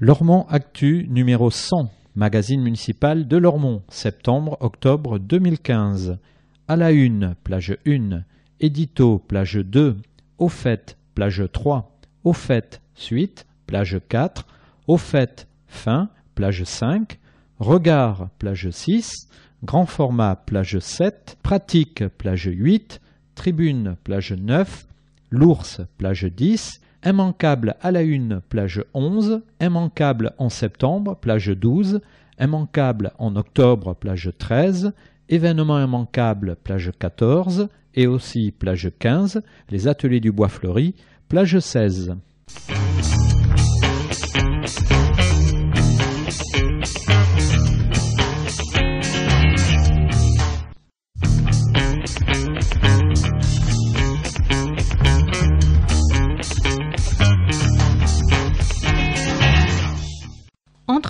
Lormont Actu numéro 100, magazine municipal de Lormont, septembre-octobre 2015. À la une, plage 1, édito, plage 2, au fait, plage 3, au fait, suite, plage 4, au fait, fin, plage 5, regard, plage 6, grand format, plage 7, pratique, plage 8, tribune, plage 9, l'ours, plage 10, Immanquable à la une, plage 11, immanquable en septembre, plage 12, immanquable en octobre, plage 13, événement immanquable, plage 14, et aussi plage 15, les ateliers du bois fleuri, plage 16.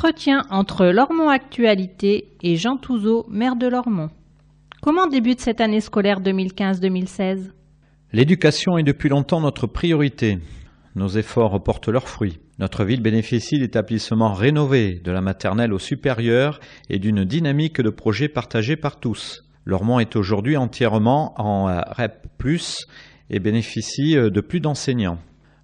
Entretien entre Lormont Actualité et Jean Touzeau, maire de Lormont. Comment débute cette année scolaire 2015-2016 L'éducation est depuis longtemps notre priorité. Nos efforts portent leurs fruits. Notre ville bénéficie d'établissements rénovés, de la maternelle au supérieur et d'une dynamique de projets partagés par tous. Lormont est aujourd'hui entièrement en euh, REP+, et bénéficie euh, de plus d'enseignants.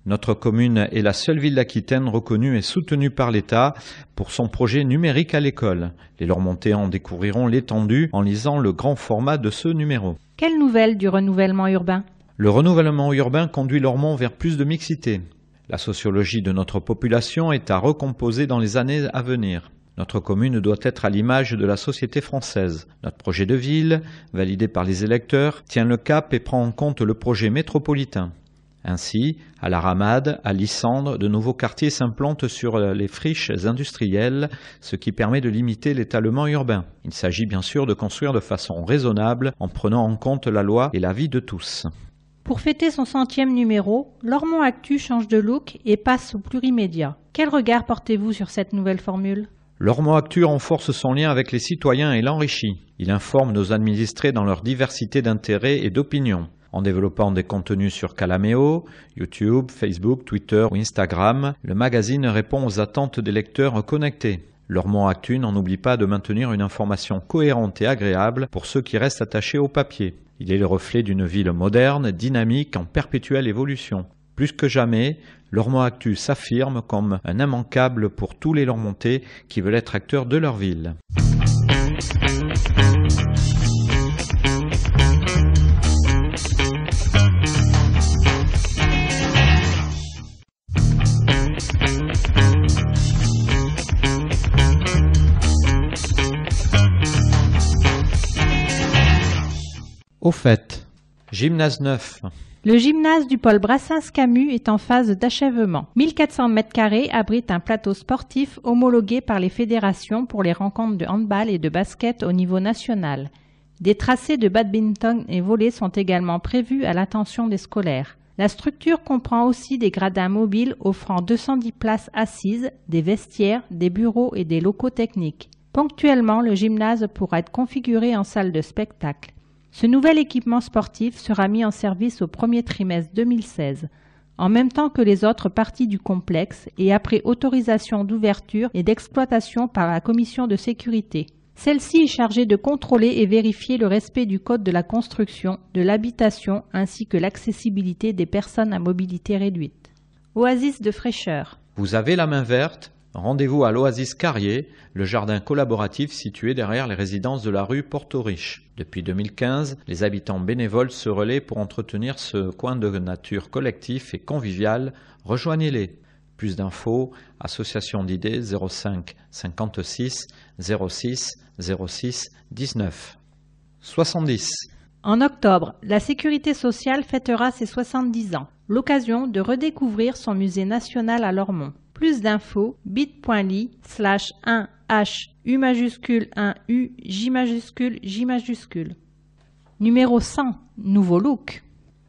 Notre commune est la seule ville d'Aquitaine reconnue et soutenue par l'État pour son projet numérique à l'école. Les en découvriront l'étendue en lisant le grand format de ce numéro. Quelles nouvelles du renouvellement urbain Le renouvellement urbain conduit Lormont vers plus de mixité. La sociologie de notre population est à recomposer dans les années à venir. Notre commune doit être à l'image de la société française. Notre projet de ville, validé par les électeurs, tient le cap et prend en compte le projet métropolitain. Ainsi, à la Ramade, à Lissandre, de nouveaux quartiers s'implantent sur euh, les friches industrielles, ce qui permet de limiter l'étalement urbain. Il s'agit bien sûr de construire de façon raisonnable en prenant en compte la loi et la vie de tous. Pour fêter son centième numéro, l'Ormont Actu change de look et passe au plurimédia. Quel regard portez-vous sur cette nouvelle formule L'Ormont Actu renforce son lien avec les citoyens et l'enrichit. Il informe nos administrés dans leur diversité d'intérêts et d'opinions en développant des contenus sur Calameo, YouTube, Facebook, Twitter ou Instagram. Le magazine répond aux attentes des lecteurs connectés. Leur actu n'en oublie pas de maintenir une information cohérente et agréable pour ceux qui restent attachés au papier. Il est le reflet d'une ville moderne, dynamique, en perpétuelle évolution. Plus que jamais, Lormont Actu s'affirme comme un immanquable pour tous les Lormontais qui veulent être acteurs de leur ville. Au fait, gymnase 9. Le gymnase du pôle Brassens-Camus est en phase d'achèvement. 1400 m carrés abrite un plateau sportif homologué par les fédérations pour les rencontres de handball et de basket au niveau national. Des tracés de badminton et volley sont également prévus à l'attention des scolaires. La structure comprend aussi des gradins mobiles offrant 210 places assises, des vestiaires, des bureaux et des locaux techniques. Ponctuellement, le gymnase pourra être configuré en salle de spectacle. Ce nouvel équipement sportif sera mis en service au premier trimestre 2016, en même temps que les autres parties du complexe et après autorisation d'ouverture et d'exploitation par la commission de sécurité. Celle-ci est chargée de contrôler et vérifier le respect du code de la construction, de l'habitation ainsi que l'accessibilité des personnes à mobilité réduite. Oasis de fraîcheur. Vous avez la main verte, Rendez-vous à l'Oasis Carrier, le jardin collaboratif situé derrière les résidences de la rue Porto-Riche. Depuis 2015, les habitants bénévoles se relaient pour entretenir ce coin de nature collectif et convivial. Rejoignez-les. Plus d'infos, association d'idées 05 56 06 06 19. 70. En octobre, la Sécurité sociale fêtera ses 70 ans, l'occasion de redécouvrir son musée national à Lormont. Plus d'infos, bit.ly slash 1H U majuscule 1U J majuscule J majuscule. Numéro 100, nouveau look.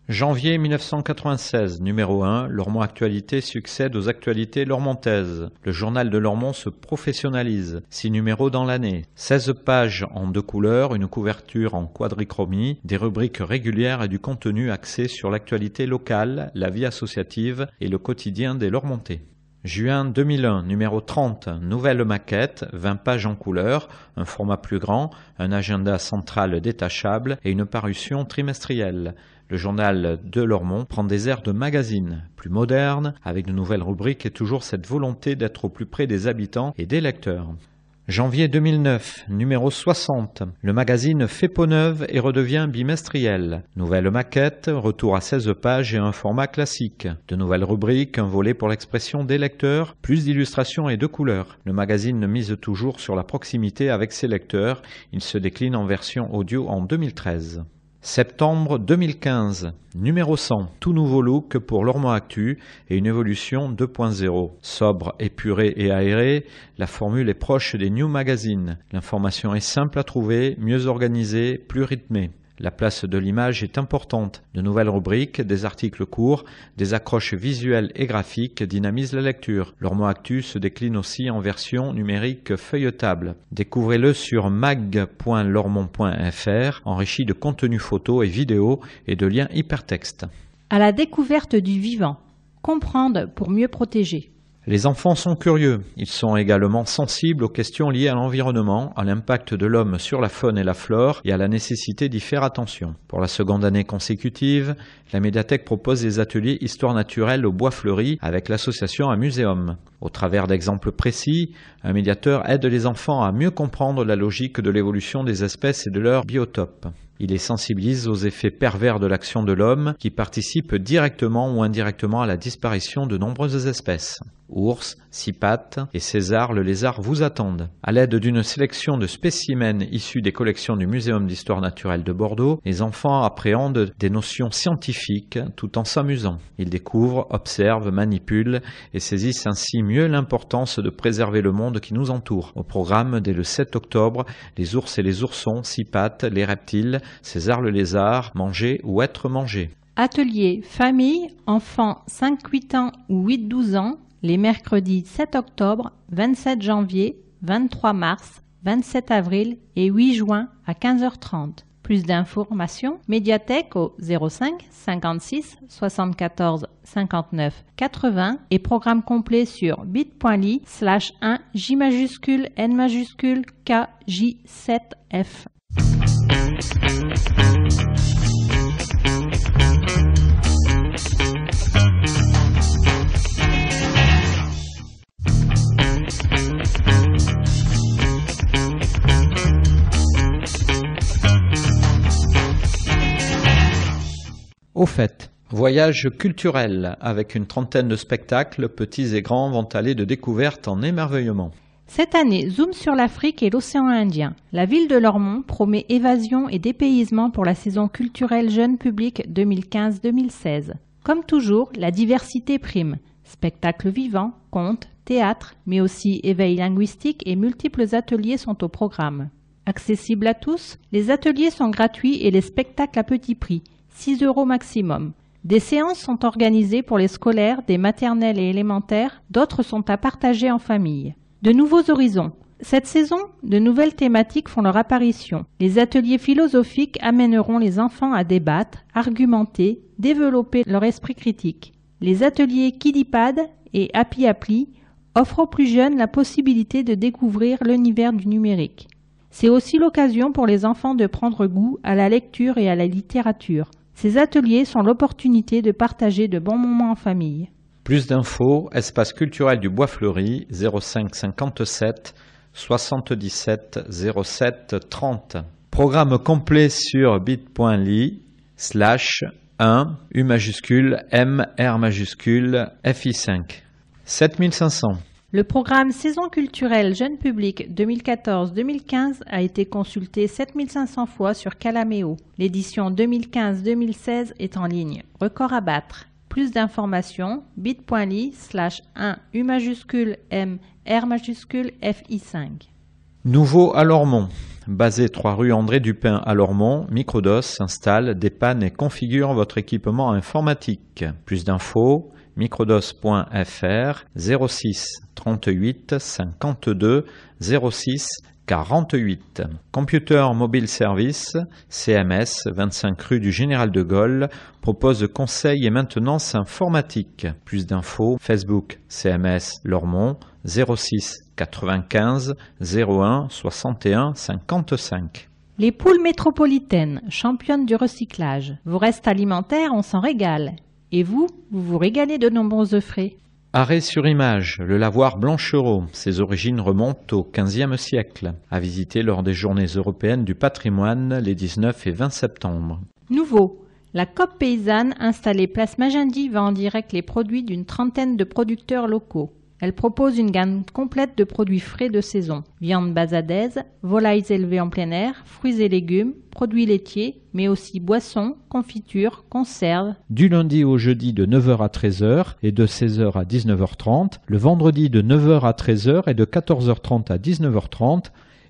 Janvier 1996, numéro 1, Lormont Actualité succède aux actualités lormontaises. Le journal de Lormont se professionnalise, 6 numéros dans l'année, 16 pages en deux couleurs, une couverture en quadrichromie, des rubriques régulières et du contenu axé sur l'actualité locale, la vie associative et le quotidien des Lormontais. Juin 2001, numéro 30, nouvelle maquette, 20 pages en couleur, un format plus grand, un agenda central détachable et une parution trimestrielle. Le journal de Lormont prend des airs de magazine, plus moderne, avec de nouvelles rubriques et toujours cette volonté d'être au plus près des habitants et des lecteurs. Janvier 2009, numéro 60. Le magazine fait peau neuve et redevient bimestriel. Nouvelle maquette, retour à 16 pages et un format classique. De nouvelles rubriques, un volet pour l'expression des lecteurs, plus d'illustrations et de couleurs. Le magazine mise toujours sur la proximité avec ses lecteurs. Il se décline en version audio en 2013. Septembre 2015, numéro 100, tout nouveau look pour Lormont Actu et une évolution 2.0. Sobre, épuré et aéré, la formule est proche des New Magazine. L'information est simple à trouver, mieux organisée, plus rythmée. La place de l'image est importante. De nouvelles rubriques, des articles courts, des accroches visuelles et graphiques dynamisent la lecture. mot Actu se décline aussi en version numérique feuilletable. Découvrez-le sur mag.lormont.fr, enrichi de contenus photos et vidéos et de liens hypertextes. À la découverte du vivant. Comprendre pour mieux protéger. Les enfants sont curieux, ils sont également sensibles aux questions liées à l'environnement, à l'impact de l'homme sur la faune et la flore et à la nécessité d'y faire attention. Pour la seconde année consécutive, la médiathèque propose des ateliers histoire naturelle au bois fleuri avec l'association Un Muséum. Au travers d'exemples précis, un médiateur aide les enfants à mieux comprendre la logique de l'évolution des espèces et de leur biotope. Il les sensibilise aux effets pervers de l'action de l'homme qui participe directement ou indirectement à la disparition de nombreuses espèces. Ours, sipat et César le lézard vous attendent. À l'aide d'une sélection de spécimens issus des collections du Muséum d'histoire naturelle de Bordeaux, les enfants appréhendent des notions scientifiques tout en s'amusant. Ils découvrent, observent, manipulent et saisissent ainsi mieux l'importance de préserver le monde qui nous entoure. Au programme dès le 7 octobre, les ours et les oursons, sipat, les reptiles, César le lézard, manger ou être mangé. Atelier famille, enfants 5-8 ans ou 8-12 ans, les mercredis 7 octobre, 27 janvier, 23 mars, 27 avril et 8 juin à 15h30. Plus d'informations, médiathèque au 05 56 74 59 80 et programme complet sur bit.ly slash 1 J majuscule N majuscule KJ7F. voyage culturel avec une trentaine de spectacles, petits et grands, vont aller de découverte en émerveillement. Cette année, zoom sur l'Afrique et l'océan Indien. La ville de Lormont promet évasion et dépaysement pour la saison culturelle jeune public 2015-2016. Comme toujours, la diversité prime. Spectacles vivants, contes, théâtre, mais aussi éveil linguistique et multiples ateliers sont au programme. Accessibles à tous, les ateliers sont gratuits et les spectacles à petit prix, 6 euros maximum. Des séances sont organisées pour les scolaires, des maternelles et élémentaires, d'autres sont à partager en famille. De nouveaux horizons. Cette saison, de nouvelles thématiques font leur apparition. Les ateliers philosophiques amèneront les enfants à débattre, argumenter, développer leur esprit critique. Les ateliers Kidipad et Happy Appli offrent aux plus jeunes la possibilité de découvrir l'univers du numérique. C'est aussi l'occasion pour les enfants de prendre goût à la lecture et à la littérature, ces ateliers sont l'opportunité de partager de bons moments en famille. Plus d'infos, espace culturel du Bois Fleuri, 05 57 77 07 30. Programme complet sur bit.ly slash 1 U majuscule M R majuscule FI5. 7500. Le programme Saison culturelle jeune public 2014-2015 a été consulté 7500 fois sur Calameo. L'édition 2015-2016 est en ligne. Record à battre. Plus d'informations, bit.ly slash 1 U majuscule M R majuscule FI5. Nouveau à Lormont. Basé 3 rue André Dupin à Lormont, Microdos s'installe, dépanne et configure votre équipement informatique. Plus d'infos, Microdos.fr 06 38 52 06 48. Computer Mobile Service, CMS, 25 rue du Général de Gaulle, propose conseils et maintenance informatique. Plus d'infos, Facebook CMS Lormont 06 95 01 61 55. Les poules métropolitaines, championnes du recyclage. Vos restes alimentaires, on s'en régale. Et vous, vous vous régalez de nombreux œufs frais. Arrêt sur image, le lavoir Blanchereau. Ses origines remontent au XVe siècle, à visiter lors des Journées européennes du patrimoine les 19 et 20 septembre. Nouveau, la COP paysanne installée place Magendie va en direct les produits d'une trentaine de producteurs locaux. Elle propose une gamme complète de produits frais de saison, viande basadaise, volailles élevées en plein air, fruits et légumes, produits laitiers, mais aussi boissons, confitures, conserves. Du lundi au jeudi de 9h à 13h et de 16h à 19h30, le vendredi de 9h à 13h et de 14h30 à 19h30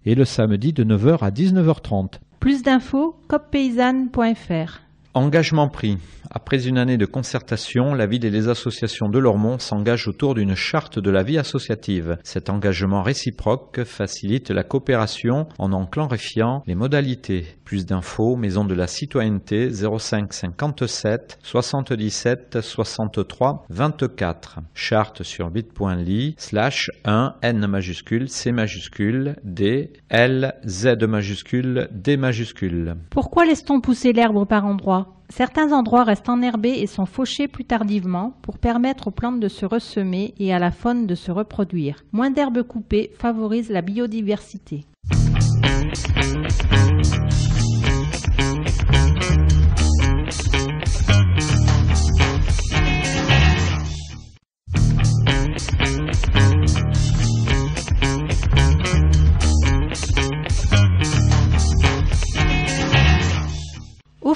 et le samedi de 9h à 19h30. Plus d'infos, coppaysanne.fr Engagement pris. Après une année de concertation, la ville et les associations de Lormont s'engagent autour d'une charte de la vie associative. Cet engagement réciproque facilite la coopération en en clarifiant les modalités. Plus d'infos, Maison de la Citoyenneté 05 57 77 63 24. Charte sur bit.ly slash 1 N majuscule C majuscule D L Z majuscule D majuscule. Pourquoi laisse-t-on pousser l'herbe par endroits Certains endroits restent enherbés et sont fauchés plus tardivement pour permettre aux plantes de se ressemer et à la faune de se reproduire. Moins d'herbes coupées favorisent la biodiversité.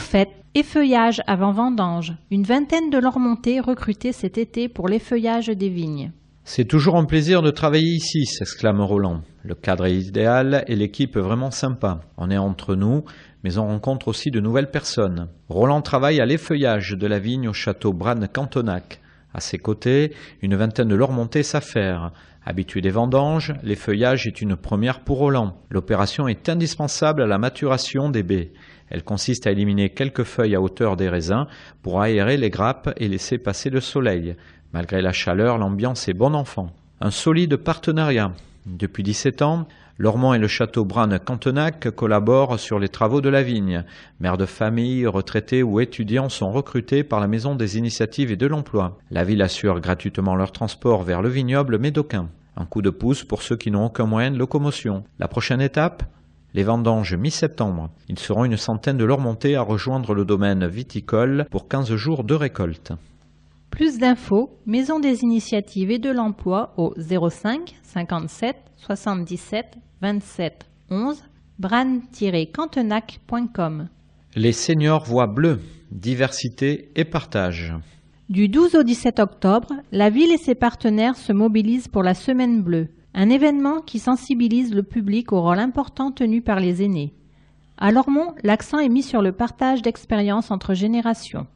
fait, effeuillage avant vendange. Une vingtaine de leurs montées recrutées cet été pour l'effeuillage des vignes. C'est toujours un plaisir de travailler ici, s'exclame Roland. Le cadre est idéal et l'équipe vraiment sympa. On est entre nous, mais on rencontre aussi de nouvelles personnes. Roland travaille à l'effeuillage de la vigne au château Branne-Cantonac. À ses côtés, une vingtaine de leurs montées s'affairent. Habitué des vendanges, l'effeuillage est une première pour Roland. L'opération est indispensable à la maturation des baies. Elle consiste à éliminer quelques feuilles à hauteur des raisins pour aérer les grappes et laisser passer le soleil. Malgré la chaleur, l'ambiance est bon enfant. Un solide partenariat. Depuis 17 ans, Lormont et le château brann cantenac collaborent sur les travaux de la vigne. Mères de famille, retraités ou étudiants sont recrutés par la Maison des Initiatives et de l'Emploi. La ville assure gratuitement leur transport vers le vignoble médocain. Un coup de pouce pour ceux qui n'ont aucun moyen de locomotion. La prochaine étape les vendanges mi-septembre. Ils seront une centaine de leurs montées à rejoindre le domaine viticole pour 15 jours de récolte. Plus d'infos, Maison des Initiatives et de l'Emploi au 05 57 77 27 11 bran-cantenac.com. Les seniors voient bleu, diversité et partage. Du 12 au 17 octobre, la ville et ses partenaires se mobilisent pour la Semaine bleue. Un événement qui sensibilise le public au rôle important tenu par les aînés. À Lormont, l'accent est mis sur le partage d'expériences entre générations.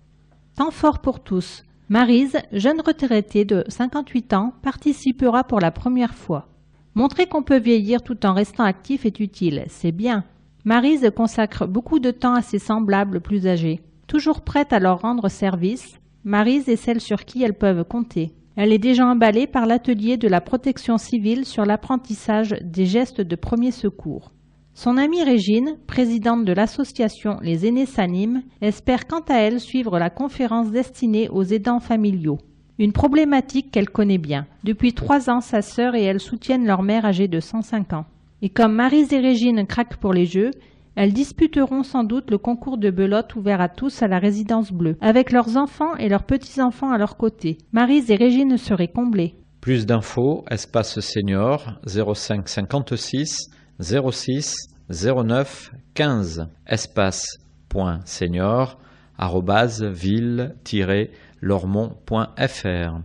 Temps fort pour tous. Marise, jeune retraitée de 58 ans, participera pour la première fois. Montrer qu'on peut vieillir tout en restant actif est utile, c'est bien. Marise consacre beaucoup de temps à ses semblables plus âgés. Toujours prête à leur rendre service, Marise est celle sur qui elles peuvent compter. Elle est déjà emballée par l'atelier de la protection civile sur l'apprentissage des gestes de premier secours. Son amie Régine, présidente de l'association Les aînés s'animent, espère quant à elle suivre la conférence destinée aux aidants familiaux. Une problématique qu'elle connaît bien. Depuis trois ans, sa sœur et elle soutiennent leur mère âgée de 105 ans. Et comme Marie et Régine craquent pour les jeux, elles disputeront sans doute le concours de belote ouvert à tous à la Résidence Bleue, avec leurs enfants et leurs petits-enfants à leur côté. Marise et Régine seraient comblées. Plus d'infos, espace senior 05 56 06 09 15 ville-lormont.fr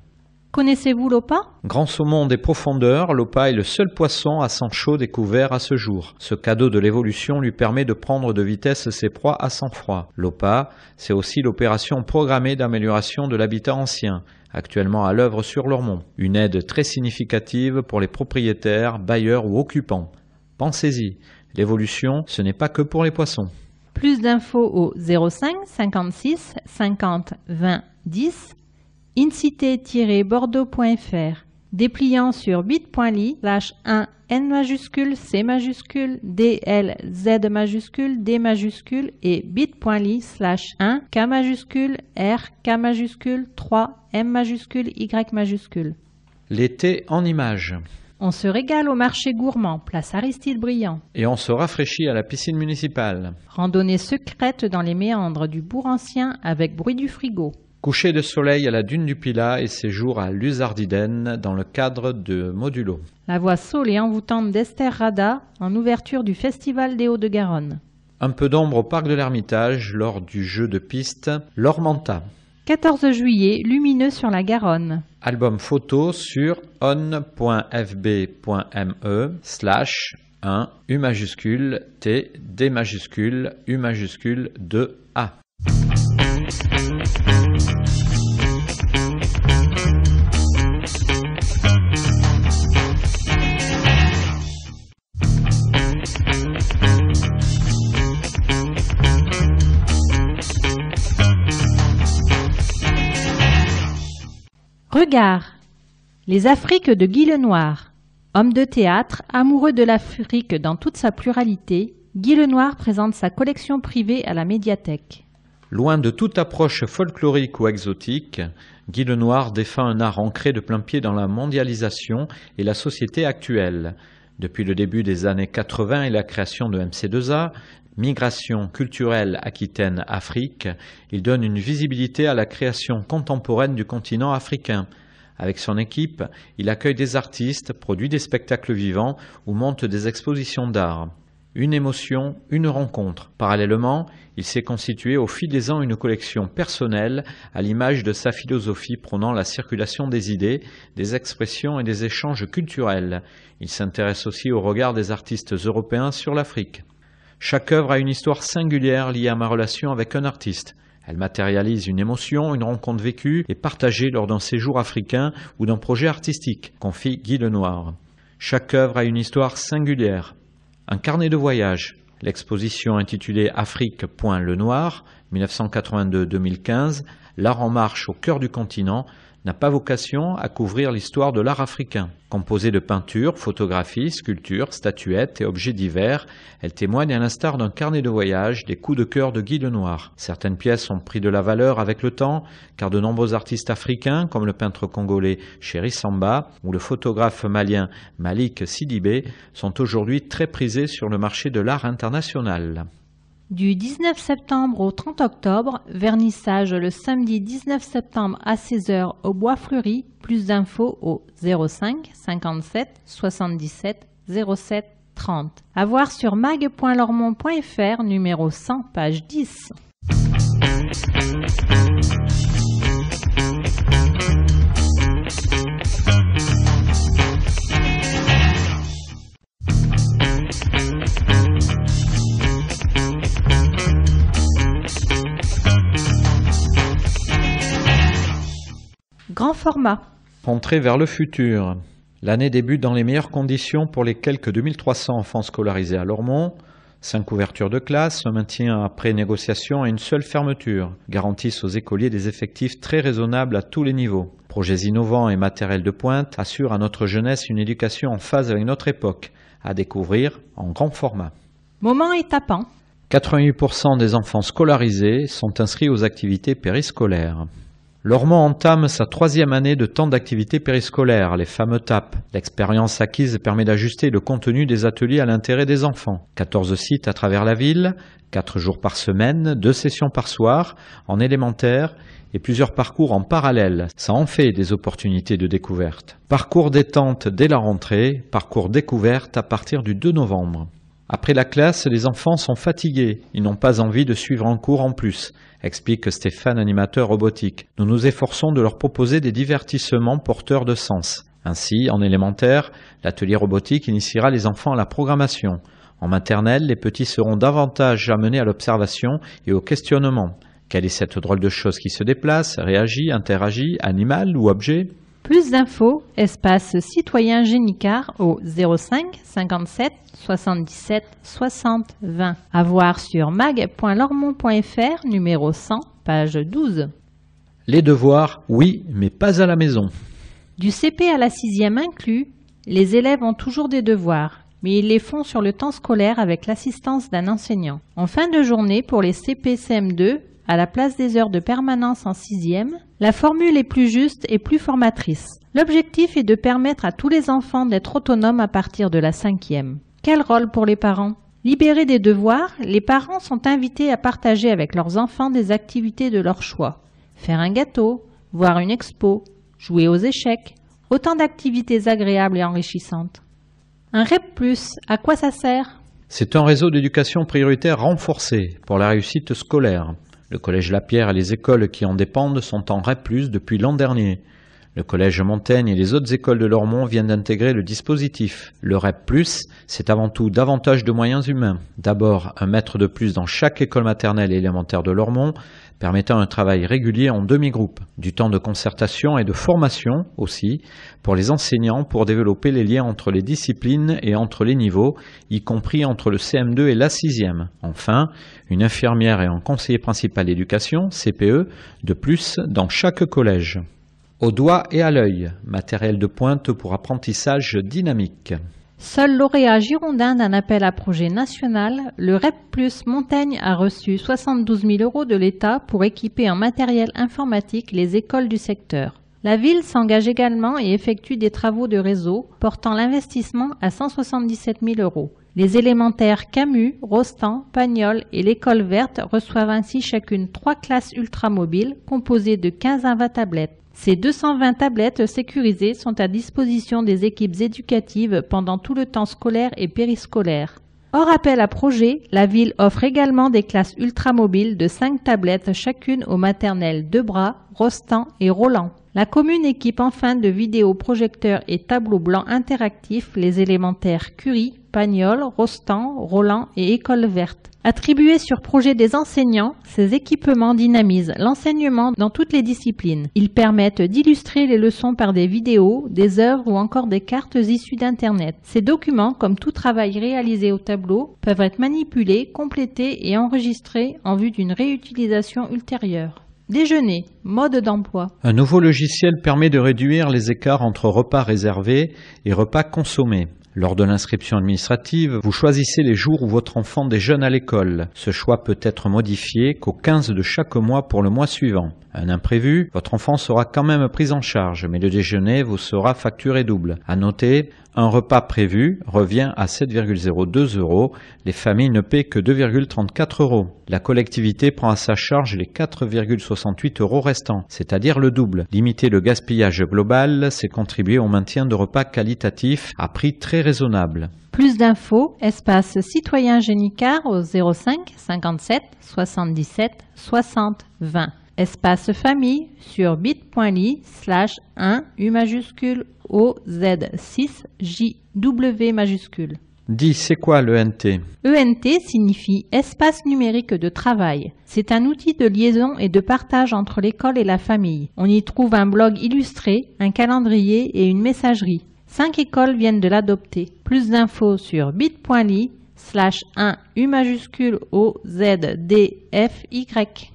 Connaissez-vous l'OPA Grand saumon des profondeurs, l'OPA est le seul poisson à sang chaud découvert à ce jour. Ce cadeau de l'évolution lui permet de prendre de vitesse ses proies à sang froid. L'OPA, c'est aussi l'opération programmée d'amélioration de l'habitat ancien, actuellement à l'œuvre sur l'Ormont. Une aide très significative pour les propriétaires, bailleurs ou occupants. Pensez-y, l'évolution, ce n'est pas que pour les poissons. Plus d'infos au 05 56 50 20 10 incité-bordeaux.fr dépliant sur bit.ly slash 1 N majuscule, C majuscule, L, Z majuscule, D majuscule et bit.ly slash 1 K majuscule, R, K majuscule, 3 M majuscule, Y majuscule. L'été en images. On se régale au marché gourmand, place Aristide Briand. Et on se rafraîchit à la piscine municipale. Randonnée secrète dans les méandres du bourg ancien avec bruit du frigo. Coucher de soleil à la dune du Pila et séjour à Luzardiden dans le cadre de Modulo. La voix saule et envoûtante d'Esther Rada en ouverture du Festival des Hauts-de-Garonne. Un peu d'ombre au parc de l'Ermitage lors du jeu de piste L'Ormenta. 14 juillet, lumineux sur la Garonne. Album photo sur on.fb.me slash 1 U majuscule T D majuscule U majuscule 2 A. Regard. Les Afriques de Guy Lenoir. Homme de théâtre, amoureux de l'Afrique dans toute sa pluralité, Guy Lenoir présente sa collection privée à la médiathèque. Loin de toute approche folklorique ou exotique, Guy Lenoir défend un art ancré de plein pied dans la mondialisation et la société actuelle. Depuis le début des années 80 et la création de MC2A, Migration culturelle Aquitaine-Afrique, il donne une visibilité à la création contemporaine du continent africain. Avec son équipe, il accueille des artistes, produit des spectacles vivants ou monte des expositions d'art une émotion, une rencontre. Parallèlement, il s'est constitué au fil des ans une collection personnelle à l'image de sa philosophie prônant la circulation des idées, des expressions et des échanges culturels. Il s'intéresse aussi au regard des artistes européens sur l'Afrique. Chaque œuvre a une histoire singulière liée à ma relation avec un artiste. Elle matérialise une émotion, une rencontre vécue et partagée lors d'un séjour africain ou d'un projet artistique, confie Guy Lenoir. Chaque œuvre a une histoire singulière. Un carnet de voyage. L'exposition intitulée Afrique. Le Noir, 1982-2015, L'art en marche au cœur du continent n'a pas vocation à couvrir l'histoire de l'art africain. Composée de peintures, photographies, sculptures, statuettes et objets divers, elle témoigne à l'instar d'un carnet de voyage des coups de cœur de Guy noir. Certaines pièces ont pris de la valeur avec le temps, car de nombreux artistes africains, comme le peintre congolais Chéri Samba ou le photographe malien Malik Sidibé, sont aujourd'hui très prisés sur le marché de l'art international. Du 19 septembre au 30 octobre, vernissage le samedi 19 septembre à 16h au Bois fleury Plus d'infos au 05 57 77 07 30. À voir sur mag.lormont.fr, numéro 100, page 10. Grand format. Entrée vers le futur. L'année débute dans les meilleures conditions pour les quelques 2300 enfants scolarisés à Lormont. Cinq ouvertures de classe, se maintien après négociation et une seule fermeture garantissent aux écoliers des effectifs très raisonnables à tous les niveaux. Projets innovants et matériels de pointe assurent à notre jeunesse une éducation en phase avec notre époque, à découvrir en grand format. Moment étapant. 88% des enfants scolarisés sont inscrits aux activités périscolaires. Lormont entame sa troisième année de temps d'activité périscolaire, les fameux TAP. L'expérience acquise permet d'ajuster le contenu des ateliers à l'intérêt des enfants. 14 sites à travers la ville, 4 jours par semaine, 2 sessions par soir, en élémentaire et plusieurs parcours en parallèle. Ça en fait des opportunités de découverte. Parcours détente dès la rentrée, parcours découverte à partir du 2 novembre. Après la classe, les enfants sont fatigués, ils n'ont pas envie de suivre un cours en plus, explique Stéphane, animateur robotique. Nous nous efforçons de leur proposer des divertissements porteurs de sens. Ainsi, en élémentaire, l'atelier robotique initiera les enfants à la programmation. En maternelle, les petits seront davantage amenés à l'observation et au questionnement. Quelle est cette drôle de chose qui se déplace, réagit, interagit, animal ou objet plus d'infos, espace citoyen Génicard au 05 57 77 60 20. À voir sur mag.lormont.fr, numéro 100, page 12. Les devoirs, oui, mais pas à la maison. Du CP à la 6e inclus, les élèves ont toujours des devoirs, mais ils les font sur le temps scolaire avec l'assistance d'un enseignant. En fin de journée, pour les CP-CM2, à la place des heures de permanence en 6e, la formule est plus juste et plus formatrice. L'objectif est de permettre à tous les enfants d'être autonomes à partir de la cinquième. Quel rôle pour les parents Libérés des devoirs, les parents sont invités à partager avec leurs enfants des activités de leur choix. Faire un gâteau, voir une expo, jouer aux échecs, autant d'activités agréables et enrichissantes. Un REP, à quoi ça sert C'est un réseau d'éducation prioritaire renforcé pour la réussite scolaire. Le collège Lapierre et les écoles qui en dépendent sont en REP+, depuis l'an dernier. Le collège Montaigne et les autres écoles de Lormont viennent d'intégrer le dispositif. Le REP+, c'est avant tout davantage de moyens humains. D'abord, un maître de plus dans chaque école maternelle et élémentaire de Lormont, permettant un travail régulier en demi-groupe, du temps de concertation et de formation aussi pour les enseignants pour développer les liens entre les disciplines et entre les niveaux, y compris entre le CM2 et la 6e. Enfin, une infirmière et un conseiller principal éducation, CPE, de plus dans chaque collège. Au doigt et à l'œil, matériel de pointe pour apprentissage dynamique. Seul lauréat girondin d'un appel à projet national, le REP Plus Montaigne a reçu 72 000 euros de l'État pour équiper en matériel informatique les écoles du secteur. La ville s'engage également et effectue des travaux de réseau portant l'investissement à 177 000 euros. Les élémentaires Camus, Rostan, Pagnol et l'école verte reçoivent ainsi chacune trois classes ultramobiles composées de 15 tablettes. Ces 220 tablettes sécurisées sont à disposition des équipes éducatives pendant tout le temps scolaire et périscolaire. Hors appel à projet, la ville offre également des classes ultramobiles de 5 tablettes chacune aux maternelles Debras, Rostand et Roland. La commune équipe enfin de vidéoprojecteurs et tableaux blancs interactifs les élémentaires Curie, Pagnol, Rostand, Roland et École Verte. Attribués sur projet des enseignants, ces équipements dynamisent l'enseignement dans toutes les disciplines. Ils permettent d'illustrer les leçons par des vidéos, des œuvres ou encore des cartes issues d'Internet. Ces documents, comme tout travail réalisé au tableau, peuvent être manipulés, complétés et enregistrés en vue d'une réutilisation ultérieure. Déjeuner, mode d'emploi. Un nouveau logiciel permet de réduire les écarts entre repas réservés et repas consommés. Lors de l'inscription administrative, vous choisissez les jours où votre enfant déjeune à l'école. Ce choix peut être modifié qu'au 15 de chaque mois pour le mois suivant. Un imprévu, votre enfant sera quand même pris en charge, mais le déjeuner vous sera facturé double. À noter, un repas prévu revient à 7,02 euros. Les familles ne paient que 2,34 euros. La collectivité prend à sa charge les 4,68 euros restants, c'est-à-dire le double. Limiter le gaspillage global, c'est contribuer au maintien de repas qualitatifs à prix très raisonnable. Plus d'infos, espace citoyen Génicard au 05 57 77 60 20 espace famille sur bit.ly slash 1 U majuscule O Z 6 J W majuscule. Dis, c'est quoi l'ENT ENT signifie espace numérique de travail. C'est un outil de liaison et de partage entre l'école et la famille. On y trouve un blog illustré, un calendrier et une messagerie. Cinq écoles viennent de l'adopter. Plus d'infos sur bit.ly slash 1 U majuscule O Z D F Y.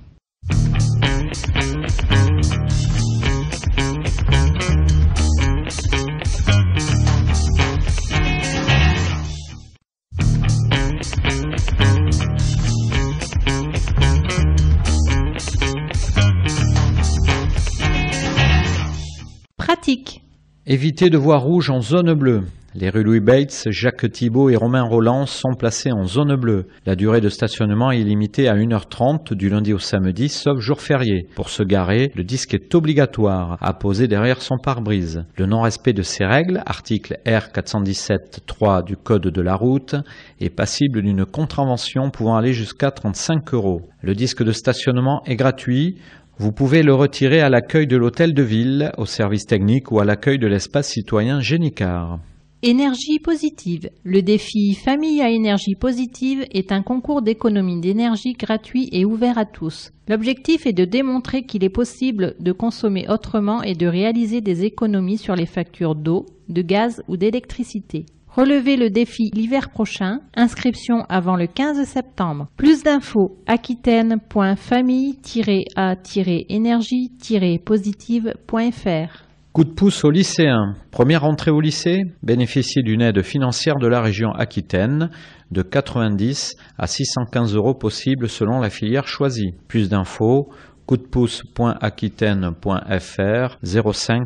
Pratique. Éviter de voir rouge en zone bleue. Les rues Louis Bates, Jacques Thibault et Romain Roland sont placées en zone bleue. La durée de stationnement est limitée à 1h30 du lundi au samedi, sauf jour férié. Pour se garer, le disque est obligatoire à poser derrière son pare-brise. Le non-respect de ces règles, article r 417 du Code de la route, est passible d'une contravention pouvant aller jusqu'à 35 euros. Le disque de stationnement est gratuit. Vous pouvez le retirer à l'accueil de l'hôtel de ville, au service technique ou à l'accueil de l'espace citoyen Génicard. Énergie positive. Le défi Famille à énergie positive est un concours d'économie d'énergie gratuit et ouvert à tous. L'objectif est de démontrer qu'il est possible de consommer autrement et de réaliser des économies sur les factures d'eau, de gaz ou d'électricité. Relevez le défi l'hiver prochain. Inscription avant le 15 septembre. Plus d'infos aquitaine.famille-a-énergie-positive.fr Coup de pouce aux lycéens. Première rentrée au lycée, bénéficiez d'une aide financière de la région Aquitaine de 90 à 615 euros possible selon la filière choisie. Plus d'infos coup 05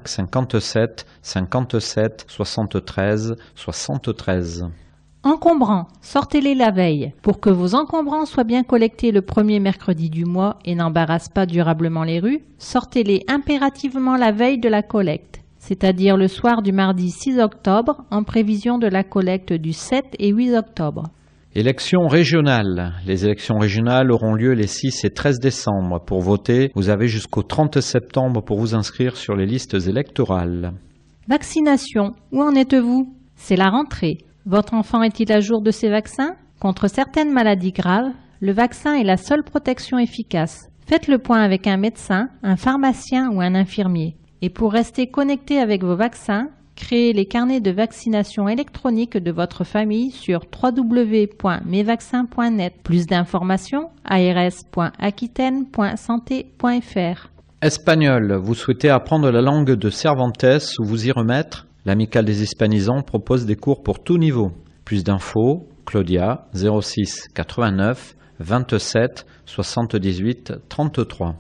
57 57 73 73. Encombrants, sortez-les la veille pour que vos encombrants soient bien collectés le premier mercredi du mois et n'embarrassent pas durablement les rues. Sortez-les impérativement la veille de la collecte, c'est-à-dire le soir du mardi 6 octobre en prévision de la collecte du 7 et 8 octobre. Élections régionales. Les élections régionales auront lieu les 6 et 13 décembre. Pour voter, vous avez jusqu'au 30 septembre pour vous inscrire sur les listes électorales. Vaccination. Où en êtes-vous C'est la rentrée. Votre enfant est-il à jour de ses vaccins Contre certaines maladies graves, le vaccin est la seule protection efficace. Faites le point avec un médecin, un pharmacien ou un infirmier. Et pour rester connecté avec vos vaccins, créez les carnets de vaccination électronique de votre famille sur www.mesvaccins.net. Plus d'informations, ars.aquitaine.santé.fr. Espagnol, vous souhaitez apprendre la langue de Cervantes ou vous y remettre L'Amicale des Hispanisons propose des cours pour tout niveau. Plus d'infos, Claudia 06 89 27 78 33.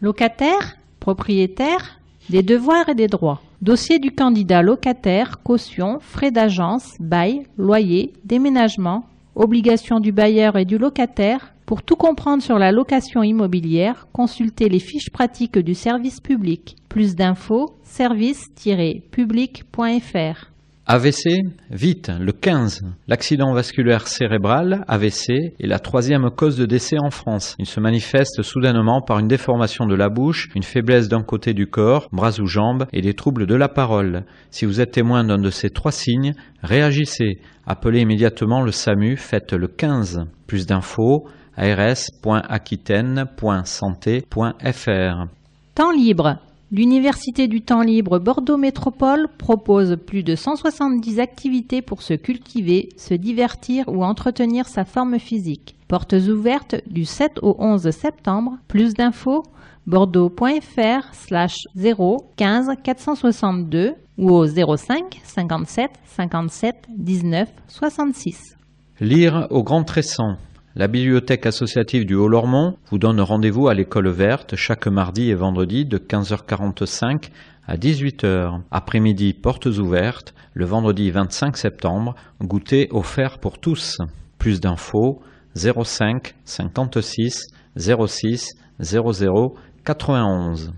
Locataire, propriétaire, des devoirs et des droits. Dossier du candidat locataire, caution, frais d'agence, bail, loyer, déménagement, Obligation du bailleur et du locataire. Pour tout comprendre sur la location immobilière, consultez les fiches pratiques du service public. Plus d'infos, service-public.fr. AVC, vite, le 15. L'accident vasculaire cérébral, AVC, est la troisième cause de décès en France. Il se manifeste soudainement par une déformation de la bouche, une faiblesse d'un côté du corps, bras ou jambes, et des troubles de la parole. Si vous êtes témoin d'un de ces trois signes, réagissez. Appelez immédiatement le SAMU, faites le 15. Plus d'infos, ars.aquitaine.santé.fr. Temps libre L'Université du temps libre Bordeaux Métropole propose plus de 170 activités pour se cultiver, se divertir ou entretenir sa forme physique. Portes ouvertes du 7 au 11 septembre. Plus d'infos bordeaux.fr slash 0 462 ou au 05 57 57 19 66. Lire au grand tressant. La bibliothèque associative du Haut-Lormont vous donne rendez-vous à l'école verte chaque mardi et vendredi de 15h45 à 18h. Après-midi, portes ouvertes. Le vendredi 25 septembre, goûter offert pour tous. Plus d'infos 05 56 06 00 91.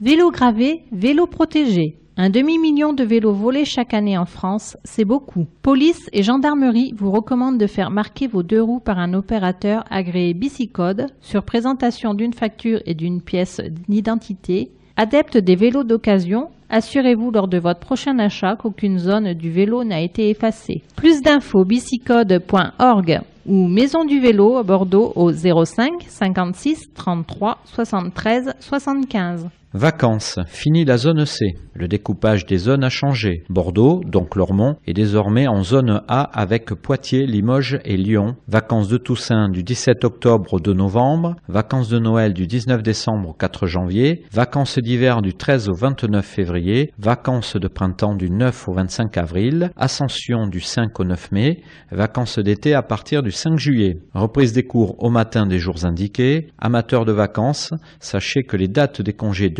Vélo gravé, vélo protégé. Un demi-million de vélos volés chaque année en France, c'est beaucoup. Police et gendarmerie vous recommandent de faire marquer vos deux roues par un opérateur agréé Bicicode sur présentation d'une facture et d'une pièce d'identité. Adepte des vélos d'occasion, assurez-vous lors de votre prochain achat qu'aucune zone du vélo n'a été effacée. Plus d'infos bicicode.org ou Maison du Vélo à Bordeaux au 05 56 33 73 75. Vacances. Fini la zone C. Le découpage des zones a changé. Bordeaux, donc Lormont, est désormais en zone A avec Poitiers, Limoges et Lyon. Vacances de Toussaint du 17 octobre au 2 novembre. Vacances de Noël du 19 décembre au 4 janvier. Vacances d'hiver du 13 au 29 février. Vacances de printemps du 9 au 25 avril. Ascension du 5 au 9 mai. Vacances d'été à partir du 5 juillet. Reprise des cours au matin des jours indiqués. Amateurs de vacances, sachez que les dates des congés de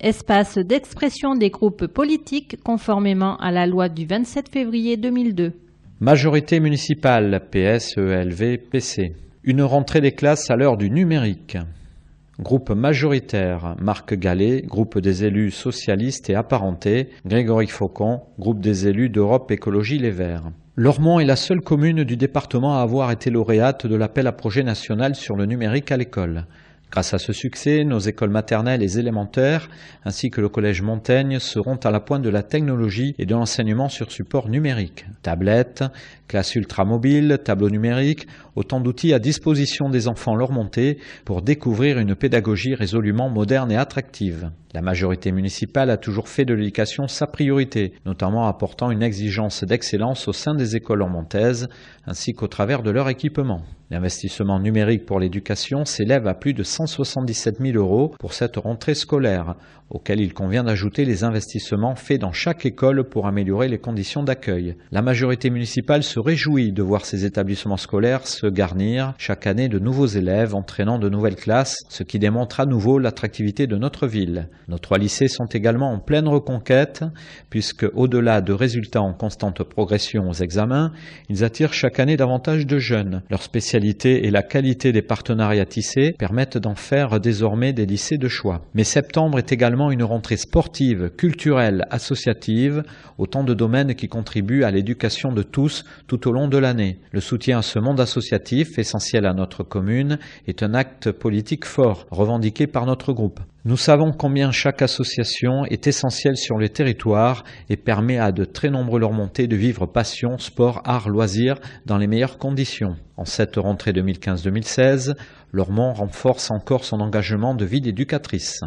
espace d'expression des groupes politiques conformément à la loi du 27 février 2002. Majorité municipale, PSELV, PC. Une rentrée des classes à l'heure du numérique. Groupe majoritaire, Marc Gallet, groupe des élus socialistes et apparentés, Grégory Faucon, groupe des élus d'Europe Écologie Les Verts. Lormont est la seule commune du département à avoir été lauréate de l'appel à projet national sur le numérique à l'école. Grâce à ce succès, nos écoles maternelles et élémentaires, ainsi que le collège Montaigne, seront à la pointe de la technologie et de l'enseignement sur support numérique. Tablettes, classes ultramobiles, tableaux numériques autant d'outils à disposition des enfants leur montés pour découvrir une pédagogie résolument moderne et attractive. La majorité municipale a toujours fait de l'éducation sa priorité, notamment apportant une exigence d'excellence au sein des écoles ormontaises, ainsi qu'au travers de leur équipement. L'investissement numérique pour l'éducation s'élève à plus de 177 000 euros pour cette rentrée scolaire, auquel il convient d'ajouter les investissements faits dans chaque école pour améliorer les conditions d'accueil. La majorité municipale se réjouit de voir ces établissements scolaires se garnir chaque année de nouveaux élèves entraînant de nouvelles classes, ce qui démontre à nouveau l'attractivité de notre ville. Nos trois lycées sont également en pleine reconquête, puisque au-delà de résultats en constante progression aux examens, ils attirent chaque année davantage de jeunes. Leur spécialité et la qualité des partenariats tissés permettent d'en faire désormais des lycées de choix. Mais septembre est également une rentrée sportive, culturelle, associative, autant de domaines qui contribuent à l'éducation de tous tout au long de l'année. Le soutien à ce monde associatif, essentiel à notre commune, est un acte politique fort, revendiqué par notre groupe. Nous savons combien chaque association est essentielle sur le territoire et permet à de très nombreux Lormontais de vivre passion, sport, art, loisirs dans les meilleures conditions. En cette rentrée 2015-2016, Lormont renforce encore son engagement de vie d'éducatrice.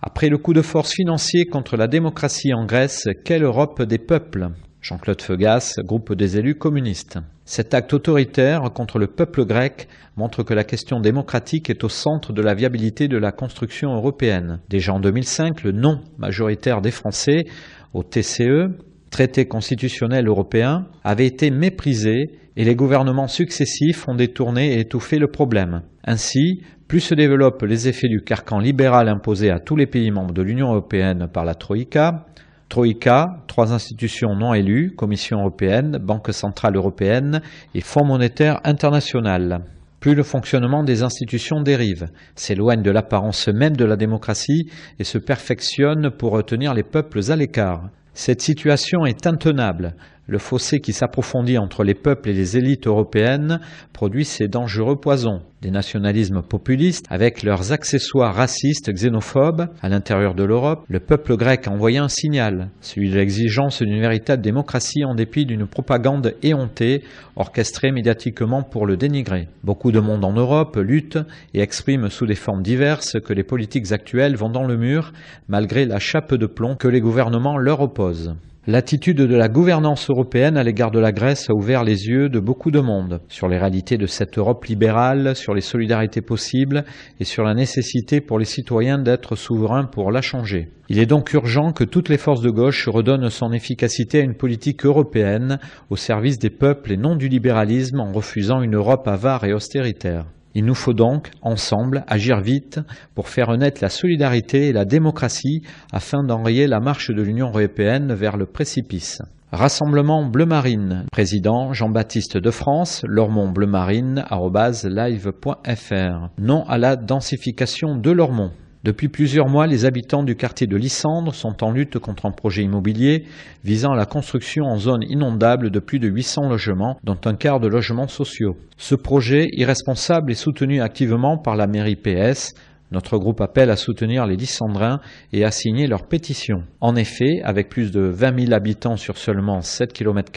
Après le coup de force financier contre la démocratie en Grèce, quelle Europe des peuples Jean-Claude Feugas, groupe des élus communistes. Cet acte autoritaire contre le peuple grec montre que la question démocratique est au centre de la viabilité de la construction européenne. Déjà en 2005, le non majoritaire des Français au TCE, traité constitutionnel européen, avait été méprisé et les gouvernements successifs ont détourné et étouffé le problème. Ainsi, plus se développent les effets du carcan libéral imposé à tous les pays membres de l'Union européenne par la Troïka, Troïka, trois institutions non élues, Commission européenne, Banque centrale européenne et Fonds monétaire international. Plus le fonctionnement des institutions dérive, s'éloigne de l'apparence même de la démocratie et se perfectionne pour retenir les peuples à l'écart. Cette situation est intenable. Le fossé qui s'approfondit entre les peuples et les élites européennes produit ces dangereux poisons. Des nationalismes populistes avec leurs accessoires racistes, xénophobes à l'intérieur de l'Europe, le peuple grec a envoyé un signal, celui de l'exigence d'une véritable démocratie en dépit d'une propagande éhontée orchestrée médiatiquement pour le dénigrer. Beaucoup de monde en Europe lutte et exprime sous des formes diverses que les politiques actuelles vont dans le mur malgré la chape de plomb que les gouvernements leur opposent. L'attitude de la gouvernance européenne à l'égard de la Grèce a ouvert les yeux de beaucoup de monde sur les réalités de cette Europe libérale, sur les solidarités possibles et sur la nécessité pour les citoyens d'être souverains pour la changer. Il est donc urgent que toutes les forces de gauche redonnent son efficacité à une politique européenne au service des peuples et non du libéralisme en refusant une Europe avare et austéritaire. Il nous faut donc, ensemble, agir vite pour faire naître la solidarité et la démocratie afin d'enrayer la marche de l'Union européenne vers le précipice. Rassemblement Bleu Marine, président Jean-Baptiste de France, Lormont Bleu Marine @live.fr. Non à la densification de Lormont. Depuis plusieurs mois, les habitants du quartier de Lissandre sont en lutte contre un projet immobilier visant à la construction en zone inondable de plus de 800 logements, dont un quart de logements sociaux. Ce projet irresponsable est soutenu activement par la mairie PS, notre groupe appelle à soutenir les Lissandrins et à signer leur pétition. En effet, avec plus de 20 000 habitants sur seulement 7 km,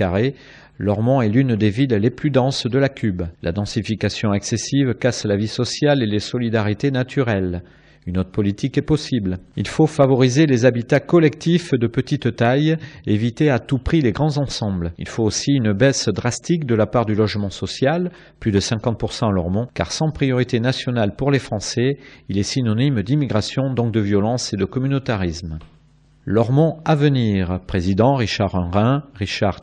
Lormont est l'une des villes les plus denses de la Cube. La densification excessive casse la vie sociale et les solidarités naturelles. Une autre politique est possible. Il faut favoriser les habitats collectifs de petite taille, éviter à tout prix les grands ensembles. Il faut aussi une baisse drastique de la part du logement social, plus de 50% à Lormont, car sans priorité nationale pour les Français, il est synonyme d'immigration, donc de violence et de communautarisme. Lormont Avenir, président Richard Henrin, richard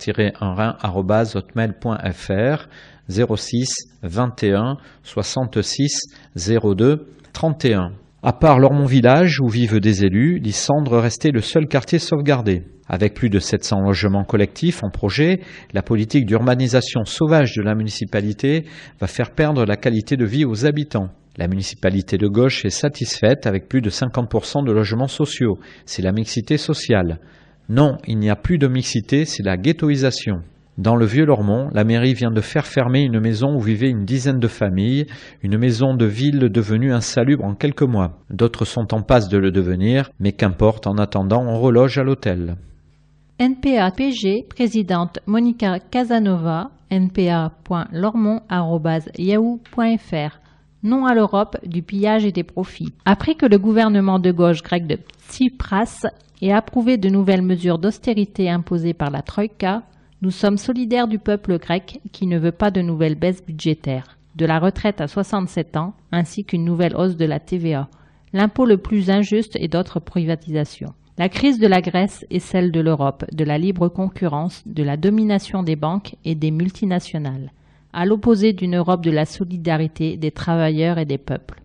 six 06 21 66 02 31. À part Lormont-Village, où vivent des élus, Lissandre restait le seul quartier sauvegardé. Avec plus de 700 logements collectifs en projet, la politique d'urbanisation sauvage de la municipalité va faire perdre la qualité de vie aux habitants. La municipalité de gauche est satisfaite avec plus de 50% de logements sociaux. C'est la mixité sociale. Non, il n'y a plus de mixité, c'est la ghettoisation. Dans le Vieux-Lormont, la mairie vient de faire fermer une maison où vivaient une dizaine de familles, une maison de ville devenue insalubre en quelques mois. D'autres sont en passe de le devenir, mais qu'importe, en attendant, on reloge à l'hôtel. NPA-PG, présidente Monica Casanova, npa.lormont.yahoo.fr non à l'Europe du pillage et des profits. Après que le gouvernement de gauche grec de Tsipras ait approuvé de nouvelles mesures d'austérité imposées par la Troïka, nous sommes solidaires du peuple grec qui ne veut pas de nouvelles baisses budgétaires, de la retraite à 67 ans, ainsi qu'une nouvelle hausse de la TVA, l'impôt le plus injuste et d'autres privatisations. La crise de la Grèce est celle de l'Europe, de la libre concurrence, de la domination des banques et des multinationales, à l'opposé d'une Europe de la solidarité des travailleurs et des peuples.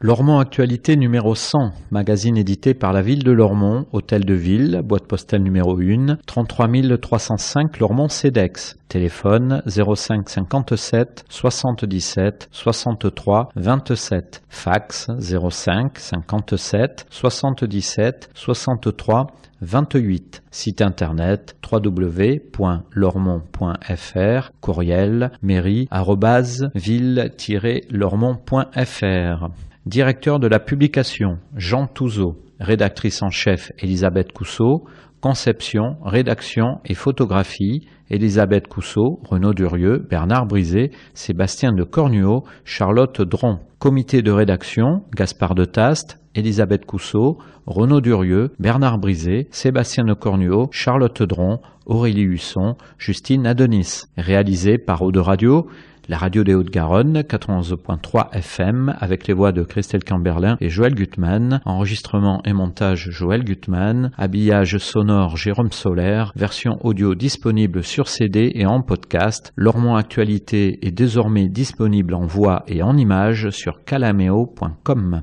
Lormont Actualité numéro 100, magazine édité par la ville de Lormont, hôtel de ville, boîte postale numéro 1, 33305 Lormont Cedex, téléphone 05 57 77 63 27, fax 05 57 77 63 28, site internet www.lormont.fr, courriel mairie-ville-lormont.fr. Directeur de la publication, Jean Touzeau. Rédactrice en chef, Elisabeth Cousseau. Conception, rédaction et photographie, Elisabeth Cousseau, Renaud Durieux, Bernard Brisé, Sébastien de Cornuau, Charlotte Dron. Comité de rédaction, Gaspard de Taste, Elisabeth Cousseau, Renaud Durieux, Bernard Brisé, Sébastien de Cornuau, Charlotte Dron, Aurélie Husson, Justine Adonis. Réalisé par Eau de Radio, la radio des Hauts-de-Garonne, 91.3 FM, avec les voix de Christelle Camberlin et Joël Gutmann. Enregistrement et montage Joël Gutmann. Habillage sonore Jérôme Solaire. Version audio disponible sur CD et en podcast. Lormont Actualité est désormais disponible en voix et en images sur calameo.com.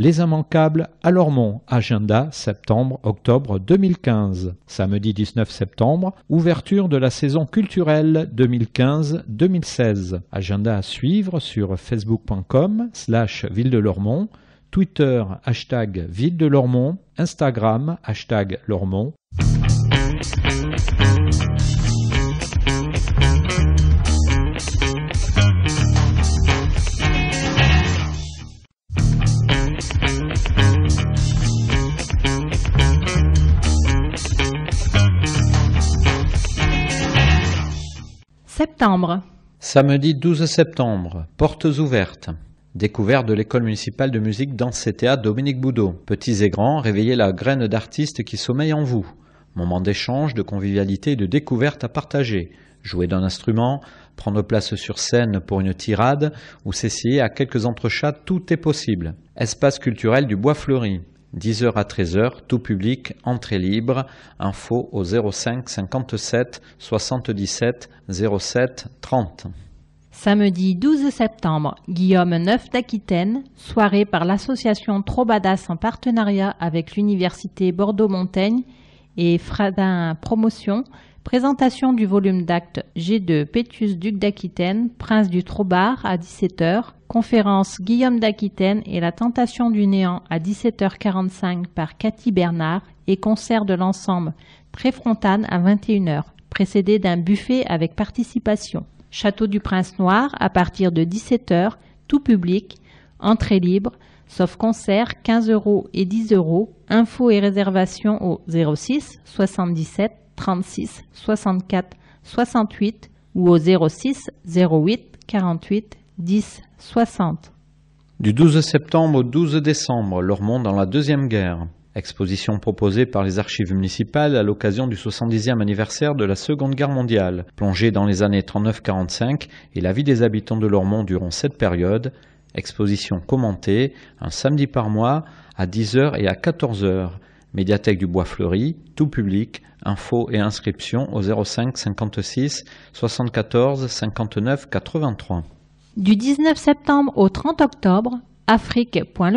Les Immanquables à Lormont, agenda septembre-octobre 2015. Samedi 19 septembre, ouverture de la saison culturelle 2015-2016. Agenda à suivre sur facebook.com slash ville de Lormont, Twitter hashtag ville de Lormont, Instagram hashtag Lormont. Septembre. Samedi 12 septembre, portes ouvertes. Découverte de l'école municipale de musique danse Théâtre Dominique Boudot. Petits et grands, réveillez la graine d'artiste qui sommeille en vous. Moment d'échange, de convivialité et de découverte à partager. Jouer d'un instrument, prendre place sur scène pour une tirade ou s'essayer à quelques entrechats, tout est possible. Espace culturel du Bois Fleuri. 10h à 13h, tout public, entrée libre, info au 05 57 77 07 30. Samedi 12 septembre, Guillaume 9 d'Aquitaine, soirée par l'association Trobadas en partenariat avec l'Université Bordeaux-Montaigne et Fradin Promotion, Présentation du volume d'actes G2 Pétius Duc d'Aquitaine, prince du Troubar à 17h. Conférence Guillaume d'Aquitaine et la tentation du néant à 17h45 par Cathy Bernard et concert de l'ensemble Préfrontane à 21h, précédé d'un buffet avec participation. Château du Prince Noir à partir de 17h, tout public, entrée libre, sauf concert 15 euros et 10 euros. Infos et réservations au 06 77 36 64 68 ou au 06 08 48 10 60. Du 12 septembre au 12 décembre, Lormont dans la Deuxième Guerre. Exposition proposée par les archives municipales à l'occasion du 70e anniversaire de la Seconde Guerre mondiale. Plongée dans les années 39-45 et la vie des habitants de Lormont durant cette période, exposition commentée un samedi par mois à 10h et à 14h. Médiathèque du Bois Fleuri, tout public, Infos et inscriptions au 05 56 74 59 83. Du 19 septembre au 30 octobre,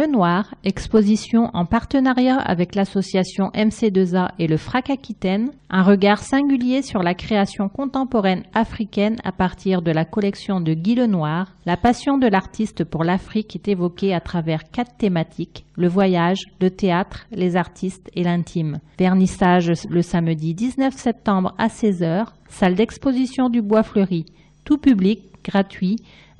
Noir, exposition en partenariat avec l'association MC2A et le FRAC Aquitaine, un regard singulier sur la création contemporaine africaine à partir de la collection de Guy Lenoir. La passion de l'artiste pour l'Afrique est évoquée à travers quatre thématiques, le voyage, le théâtre, les artistes et l'intime. Vernissage le samedi 19 septembre à 16h, salle d'exposition du Bois Fleuri. Tout public, gratuit,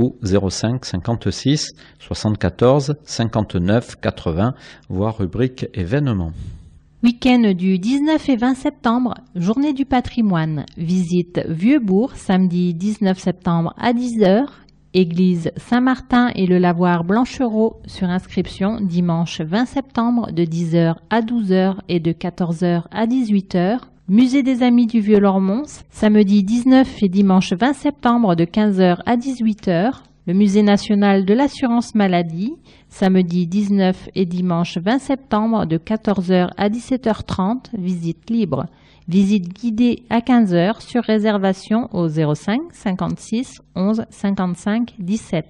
ou 05 56 74 59 80, voire rubrique événements. Week-end du 19 et 20 septembre, journée du patrimoine. Visite Vieux-Bourg samedi 19 septembre à 10h. Église Saint-Martin et le lavoir Blanchereau sur inscription dimanche 20 septembre de 10h à 12h et de 14h à 18h. Musée des Amis du Vieux-Lormont, samedi 19 et dimanche 20 septembre de 15h à 18h. Le Musée national de l'assurance maladie, samedi 19 et dimanche 20 septembre de 14h à 17h30, visite libre. Visite guidée à 15h sur réservation au 05 56 11 55 17.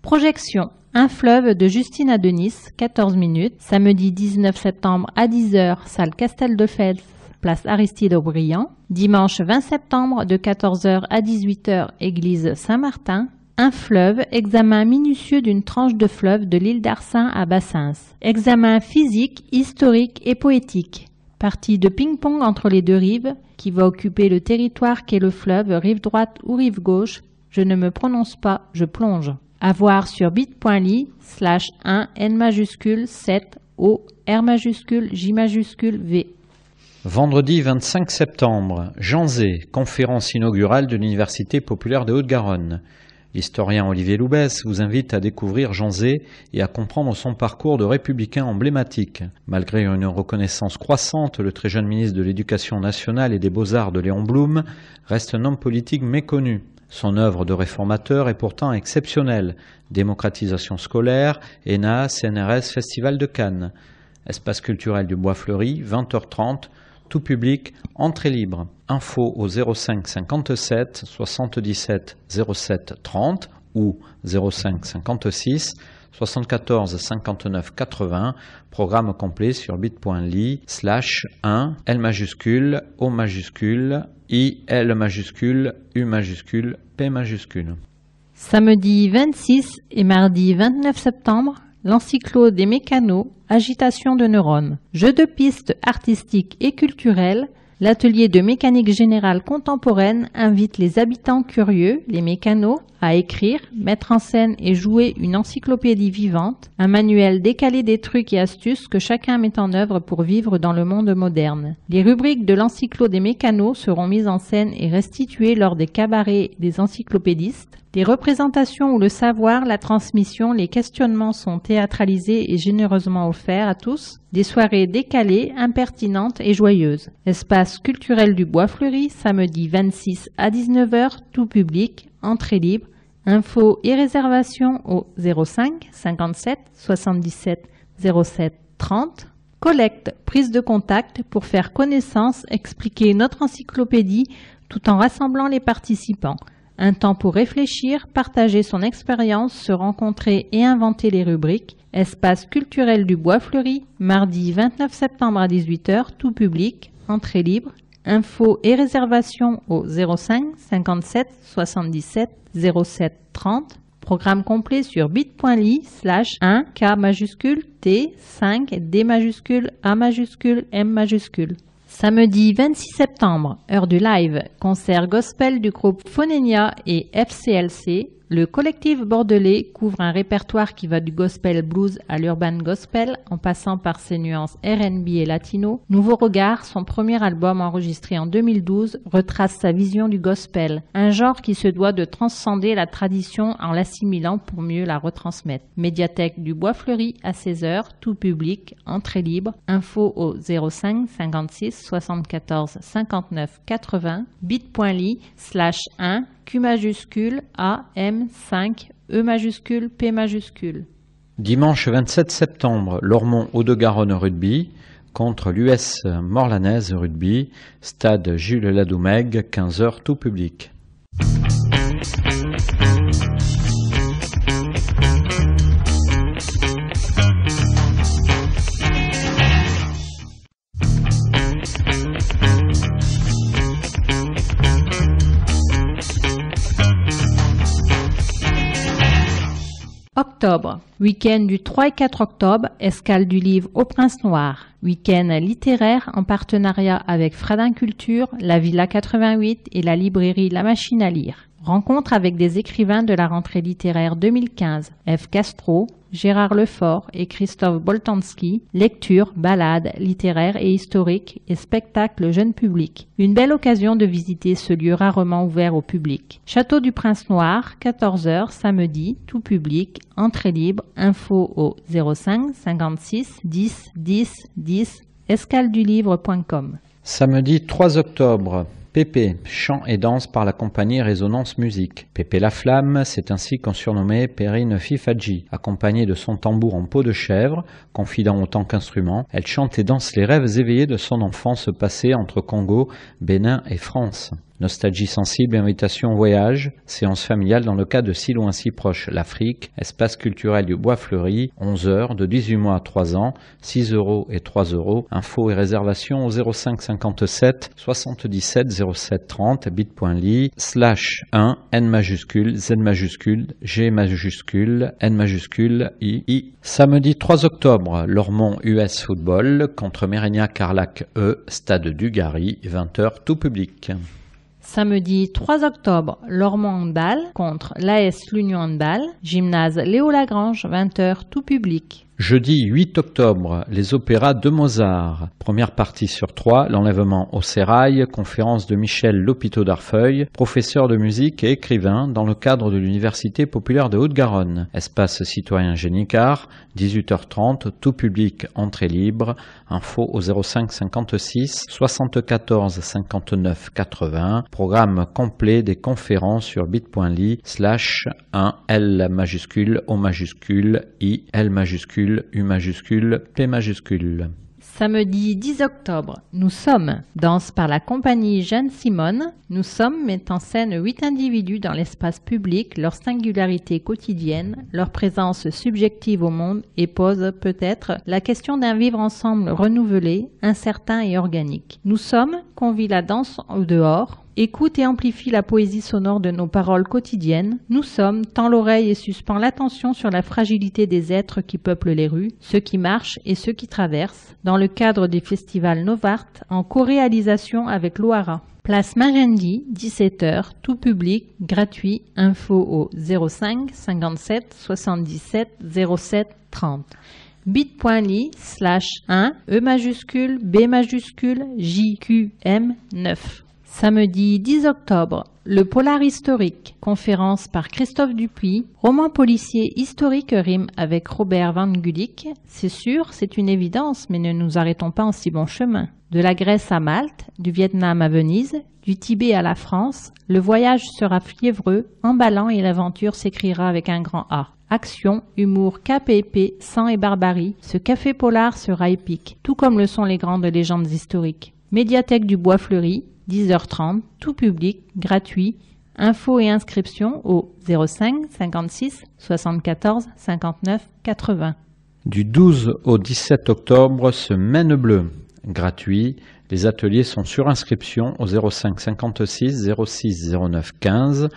Projection Un fleuve de Justine à Denis, 14 minutes, samedi 19 septembre à 10h, salle Castel de Fels place Aristide Aubriand. Dimanche 20 septembre, de 14h à 18h, église Saint-Martin. Un fleuve, examen minutieux d'une tranche de fleuve de l'île d'Arsin à Bassins. Examen physique, historique et poétique. Partie de ping-pong entre les deux rives, qui va occuper le territoire qu'est le fleuve, rive droite ou rive gauche. Je ne me prononce pas, je plonge. À voir sur bit.ly slash 1 N majuscule 7 O R majuscule J majuscule V. Vendredi 25 septembre, Jean Zé, conférence inaugurale de l'Université populaire de Haute-Garonne. L'historien Olivier Loubès vous invite à découvrir Jean Zé et à comprendre son parcours de républicain emblématique. Malgré une reconnaissance croissante, le très jeune ministre de l'Éducation nationale et des Beaux-Arts de Léon Blum reste un homme politique méconnu. Son œuvre de réformateur est pourtant exceptionnelle. Démocratisation scolaire, ENA, CNRS, Festival de Cannes. Espace culturel du Bois Fleuri, 20h30, tout public, entrée libre. Info au 05 57 77 07 30 ou 05 56 74 59 80. Programme complet sur bit.ly slash 1 L majuscule O majuscule I L majuscule U majuscule P majuscule. Samedi 26 et mardi 29 septembre, l'encyclo des mécanos, agitation de neurones, Jeu de pistes artistiques et culturelles, l'atelier de mécanique générale contemporaine invite les habitants curieux, les mécanos, à écrire, mettre en scène et jouer une encyclopédie vivante, un manuel décalé des trucs et astuces que chacun met en œuvre pour vivre dans le monde moderne. Les rubriques de l'encyclo des mécanos seront mises en scène et restituées lors des cabarets des encyclopédistes, des représentations où le savoir, la transmission, les questionnements sont théâtralisés et généreusement offerts à tous, des soirées décalées, impertinentes et joyeuses. Espace culturel du Bois Fleuri, samedi 26 à 19h, tout public, entrée libre, Infos et réservations au 05 57 77 07 30. Collecte, prise de contact pour faire connaissance, expliquer notre encyclopédie tout en rassemblant les participants. Un temps pour réfléchir, partager son expérience, se rencontrer et inventer les rubriques. Espace culturel du Bois Fleuri, mardi 29 septembre à 18h, tout public, entrée libre, Infos et réservations au 05 57 77 07 30. Programme complet sur bit.ly slash 1 K majuscule T 5 D majuscule A majuscule M majuscule. Samedi 26 septembre, heure du live, concert gospel du groupe Phonenia et FCLC le collectif bordelais couvre un répertoire qui va du gospel blues à l'urban gospel en passant par ses nuances RB et latino. Nouveau Regard, son premier album enregistré en 2012, retrace sa vision du gospel, un genre qui se doit de transcender la tradition en l'assimilant pour mieux la retransmettre. Médiathèque du Bois Fleuri à 16h, tout public, entrée libre, info au 05 56 74 59 80, bit.ly slash 1 Q majuscule, A, M, 5, E majuscule, P majuscule. Dimanche 27 septembre, Lormont Haut-de-Garonne rugby contre l'US Morlanaise rugby, stade Jules Ladoumègue, 15h tout public. Octobre. Week-end du 3 et 4 octobre, escale du livre Au Prince Noir. Week-end littéraire en partenariat avec Fradin Culture, la Villa 88 et la librairie La Machine à lire. Rencontre avec des écrivains de la rentrée littéraire 2015, F. Castro, Gérard Lefort et Christophe Boltanski, lecture, balade, littéraire et historique et spectacle jeune public. Une belle occasion de visiter ce lieu rarement ouvert au public. Château du Prince Noir, 14h samedi, tout public, entrée libre, info au 05 56 10 10 10 escaldulivre.com Samedi 3 octobre, Pépé, chant et danse par la compagnie Résonance Musique. Pépé la Flamme, c'est ainsi qu'on surnommait Perrine Fifadji. Accompagnée de son tambour en peau de chèvre, confident autant qu'instrument, elle chante et danse les rêves éveillés de son enfance passée entre Congo, Bénin et France. Nostalgie sensible, invitation voyage, séance familiale dans le cas de Si loin si proche l'Afrique, espace culturel du Bois Fleuri, 11h de 18 mois à 3 ans, 6 euros et 3 euros. info et réservation au 05 57 77 07 30 bit.ly slash 1 N majuscule Z majuscule G majuscule N majuscule I I. Samedi 3 octobre, Lormont US Football contre Mérignac Carlac E, stade Dugarry, 20h tout public. Samedi 3 octobre, Lormont Handball contre l'AS L'Union Handball, gymnase Léo Lagrange, 20h, tout public. Jeudi 8 octobre, les opéras de Mozart. Première partie sur 3, l'enlèvement au sérail, conférence de Michel L'Hôpital d'Arfeuil, professeur de musique et écrivain dans le cadre de l'Université populaire de Haute-Garonne. Espace citoyen Génicard, 18h30, tout public, entrée libre. Info au 05 56 74 59 80. Programme complet des conférences sur bit.ly slash 1 L majuscule O majuscule I L majuscule U majuscule, P majuscule. Samedi 10 octobre, nous sommes danse par la compagnie Jeanne Simone. Nous sommes met en scène huit individus dans l'espace public, leur singularité quotidienne, leur présence subjective au monde et pose peut-être la question d'un vivre ensemble renouvelé, incertain et organique. Nous sommes qu'on la danse au dehors, Écoute et amplifie la poésie sonore de nos paroles quotidiennes. Nous sommes, tend l'oreille et suspend l'attention sur la fragilité des êtres qui peuplent les rues, ceux qui marchent et ceux qui traversent, dans le cadre des festivals Novart, en co-réalisation avec Loara. Place dix 17h, tout public, gratuit, info au 05 57 77 07 30 bit.ly slash 1 E majuscule B majuscule JQM 9. Samedi 10 octobre, le Polar historique, conférence par Christophe Dupuis, roman policier historique rime avec Robert Van Gulik. C'est sûr, c'est une évidence, mais ne nous arrêtons pas en si bon chemin. De la Grèce à Malte, du Vietnam à Venise, du Tibet à la France, le voyage sera fiévreux, emballant et l'aventure s'écrira avec un grand A. Action, humour, cap et épée, sang et barbarie, ce café polar sera épique, tout comme le sont les grandes légendes historiques. Médiathèque du Bois Fleuri, 10h30, tout public, gratuit. Infos et inscriptions au 05 56 74 59 80. Du 12 au 17 octobre, Semaine Bleue. Gratuit. Les ateliers sont sur inscription au 05 56 06 09 15.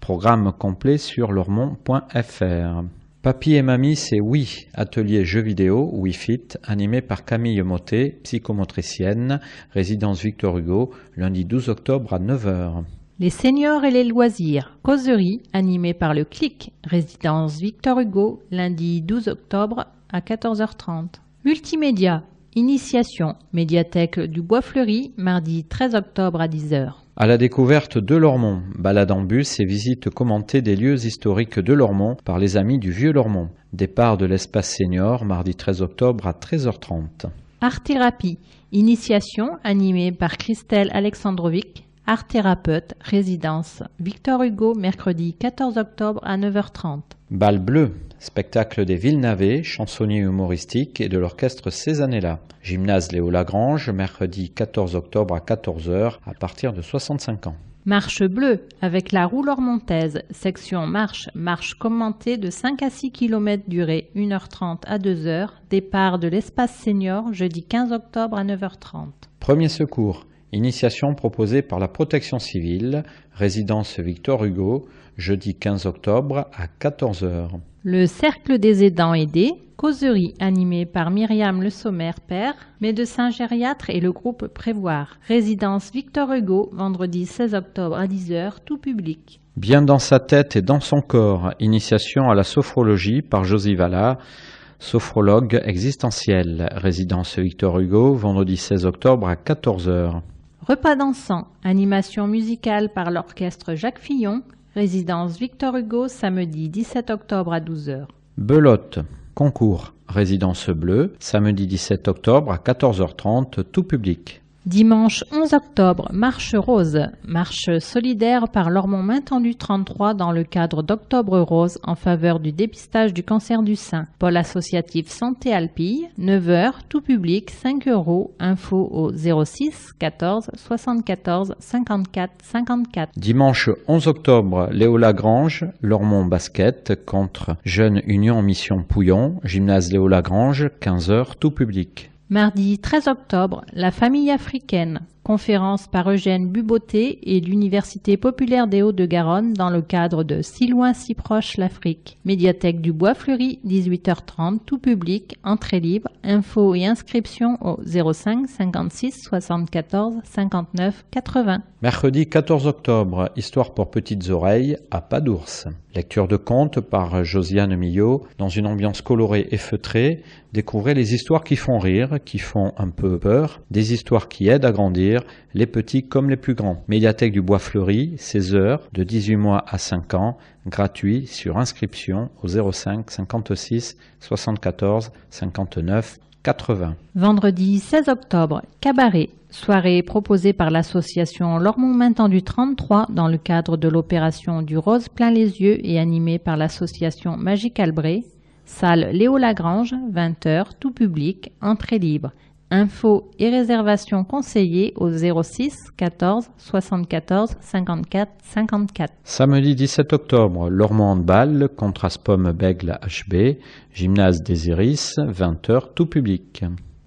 Programme complet sur lormont.fr. Papy et Mamie, c'est Oui, atelier jeux vidéo, Oui Fit, animé par Camille Motet, psychomotricienne, résidence Victor Hugo, lundi 12 octobre à 9h. Les seniors et les loisirs, causerie, animé par le CLIC, résidence Victor Hugo, lundi 12 octobre à 14h30. Multimédia, initiation, médiathèque du Bois Fleuri, mardi 13 octobre à 10h à la découverte de Lormont, balade en bus et visite commentée des lieux historiques de Lormont par les amis du Vieux Lormont. Départ de l'espace senior mardi 13 octobre à 13h30. Art Thérapie, initiation animée par Christelle Alexandrovic, art thérapeute, résidence Victor Hugo, mercredi 14 octobre à 9h30. Bal bleu, spectacle des Villeneuve, chansonniers humoristiques et de l'orchestre ces années-là. Gymnase Léo Lagrange, mercredi 14 octobre à 14h à partir de 65 ans. Marche bleue avec la roue lormontaise, section marche, marche commentée de 5 à 6 km durée 1h30 à 2h, départ de l'espace senior jeudi 15 octobre à 9h30. Premier secours, initiation proposée par la protection civile, résidence Victor Hugo, jeudi 15 octobre à 14h. Le Cercle des aidants aidés, causerie animée par Myriam Le Sommer, père, médecin gériatre et le groupe Prévoir. Résidence Victor Hugo, vendredi 16 octobre à 10h, tout public. Bien dans sa tête et dans son corps, initiation à la sophrologie par Josy Valla. sophrologue existentiel, résidence Victor Hugo, vendredi 16 octobre à 14h. Repas dansant, animation musicale par l'orchestre Jacques Fillon Résidence Victor Hugo, samedi 17 octobre à 12h. Belote, concours, résidence bleue, samedi 17 octobre à 14h30, tout public. Dimanche 11 octobre, marche rose, marche solidaire par l'hormon maintenu 33 dans le cadre d'Octobre rose en faveur du dépistage du cancer du sein. Pôle associatif Santé Alpille, 9h, tout public, 5 euros, info au 06 14 74 54 54. Dimanche 11 octobre, Léo Lagrange, Lormont basket contre Jeune Union Mission Pouillon, gymnase Léo Lagrange, 15h, tout public. Mardi 13 octobre, la famille africaine conférence par Eugène Buboté et l'Université populaire des Hauts-de-Garonne dans le cadre de Si loin, si proche l'Afrique. Médiathèque du Bois Fleuri, 18h30, tout public, entrée libre, Info et inscriptions au 05 56 74 59 80. Mercredi 14 octobre, Histoire pour petites oreilles à Pas d'ours. Lecture de contes par Josiane Millot. Dans une ambiance colorée et feutrée, découvrez les histoires qui font rire, qui font un peu peur, des histoires qui aident à grandir les petits comme les plus grands. Médiathèque du Bois Fleuri, 16 heures, de 18 mois à 5 ans, gratuit sur inscription au 05 56 74 59 80. Vendredi 16 octobre, cabaret, soirée proposée par l'association Lormont Maintenant du 33 dans le cadre de l'opération du Rose plein les yeux et animée par l'association Magique Albret. Salle Léo Lagrange, 20h, tout public, entrée libre. Infos et réservations conseillées au 06 14 74 54 54. Samedi 17 octobre, Lormand Ball, Contras Pomme Bègle HB, Gymnase des Iris, 20h, tout public.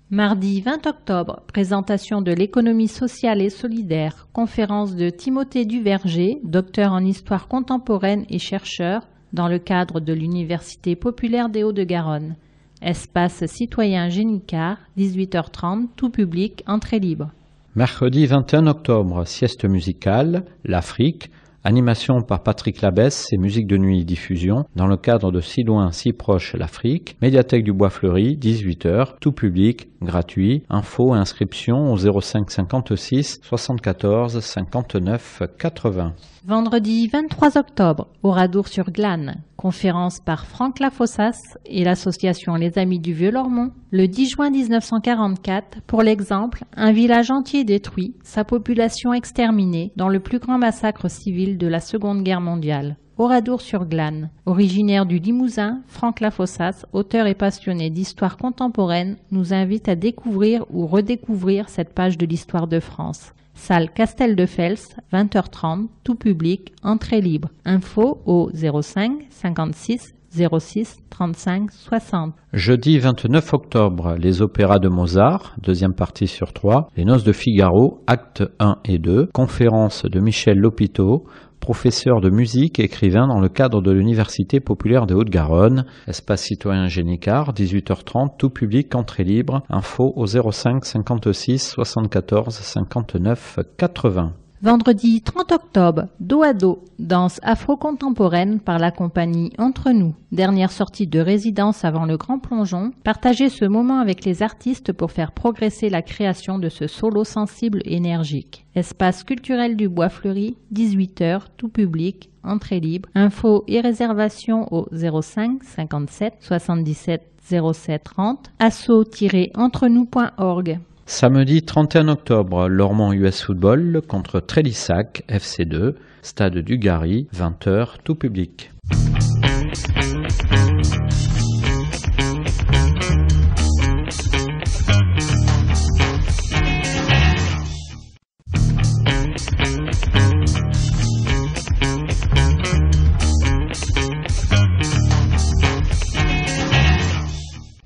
Mardi 20 octobre, présentation de l'économie sociale et solidaire, conférence de Timothée Duverger, docteur en histoire contemporaine et chercheur, dans le cadre de l'Université populaire des Hauts-de-Garonne. Espace citoyen Génicard, 18h30, tout public, entrée libre. Mercredi 21 octobre, sieste musicale, l'Afrique, animation par Patrick Labesse et musique de nuit diffusion dans le cadre de Si loin, si proche l'Afrique, médiathèque du Bois Fleuri, 18h, tout public, gratuit, info inscription au 05 56 74 59 80. Vendredi 23 octobre, au Radour-sur-Glane, conférence par Franck Lafossas et l'association Les Amis du Vieux-Lormont. Le 10 juin 1944, pour l'exemple, un village entier détruit, sa population exterminée dans le plus grand massacre civil de la Seconde Guerre mondiale. Oradour-sur-Glane. Originaire du Limousin, Franck Lafossas, auteur et passionné d'histoire contemporaine, nous invite à découvrir ou redécouvrir cette page de l'histoire de France. Salle Castel de Fels, 20h30, tout public, entrée libre. Info au 05 56 06 35 60. Jeudi 29 octobre, les opéras de Mozart, deuxième partie sur trois, les noces de Figaro, actes 1 et 2, conférence de Michel Lopiteau professeur de musique, écrivain dans le cadre de l'Université populaire de Haute-Garonne. Espace citoyen Génicard, 18h30, tout public, entrée libre. Info au 05 56 74 59 80. Vendredi 30 octobre, dos à dos, danse afro-contemporaine par la compagnie Entre nous. Dernière sortie de résidence avant le grand plongeon, partagez ce moment avec les artistes pour faire progresser la création de ce solo sensible et énergique. Espace culturel du Bois Fleuri, 18h, tout public, entrée libre. Infos et réservations au 05 57 77 07 30, asso-entre-nous.org. Samedi 31 octobre, Lormont US Football contre Trélissac FC2, stade du Gary, 20h, tout public.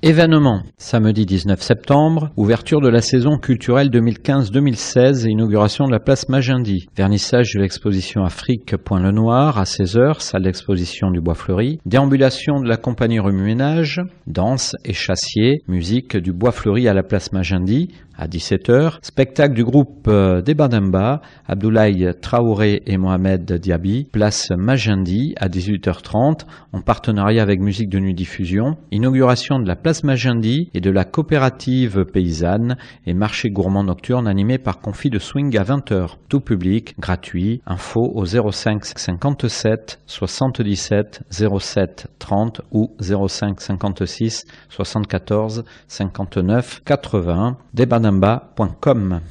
Événement, samedi 19 septembre, ouverture de la saison culturelle 2015-2016 et inauguration de la place Magendie. Vernissage de l'exposition Afrique Point le Noir à 16h, salle d'exposition du Bois Fleuri. Déambulation de la compagnie Rue ménage danse et chassier, musique du Bois Fleuri à la place Magendie. 17h. Spectacle du groupe euh, des Abdoulaye Traoré et Mohamed Diaby, place Majendi à 18h30 en partenariat avec Musique de Nuit Diffusion. Inauguration de la place Majendi et de la coopérative paysanne et marché gourmand nocturne animé par Confit de Swing à 20h. Tout public, gratuit, info au 05 57 77 07 30 ou 05 56 74 59 80. Des samba.com.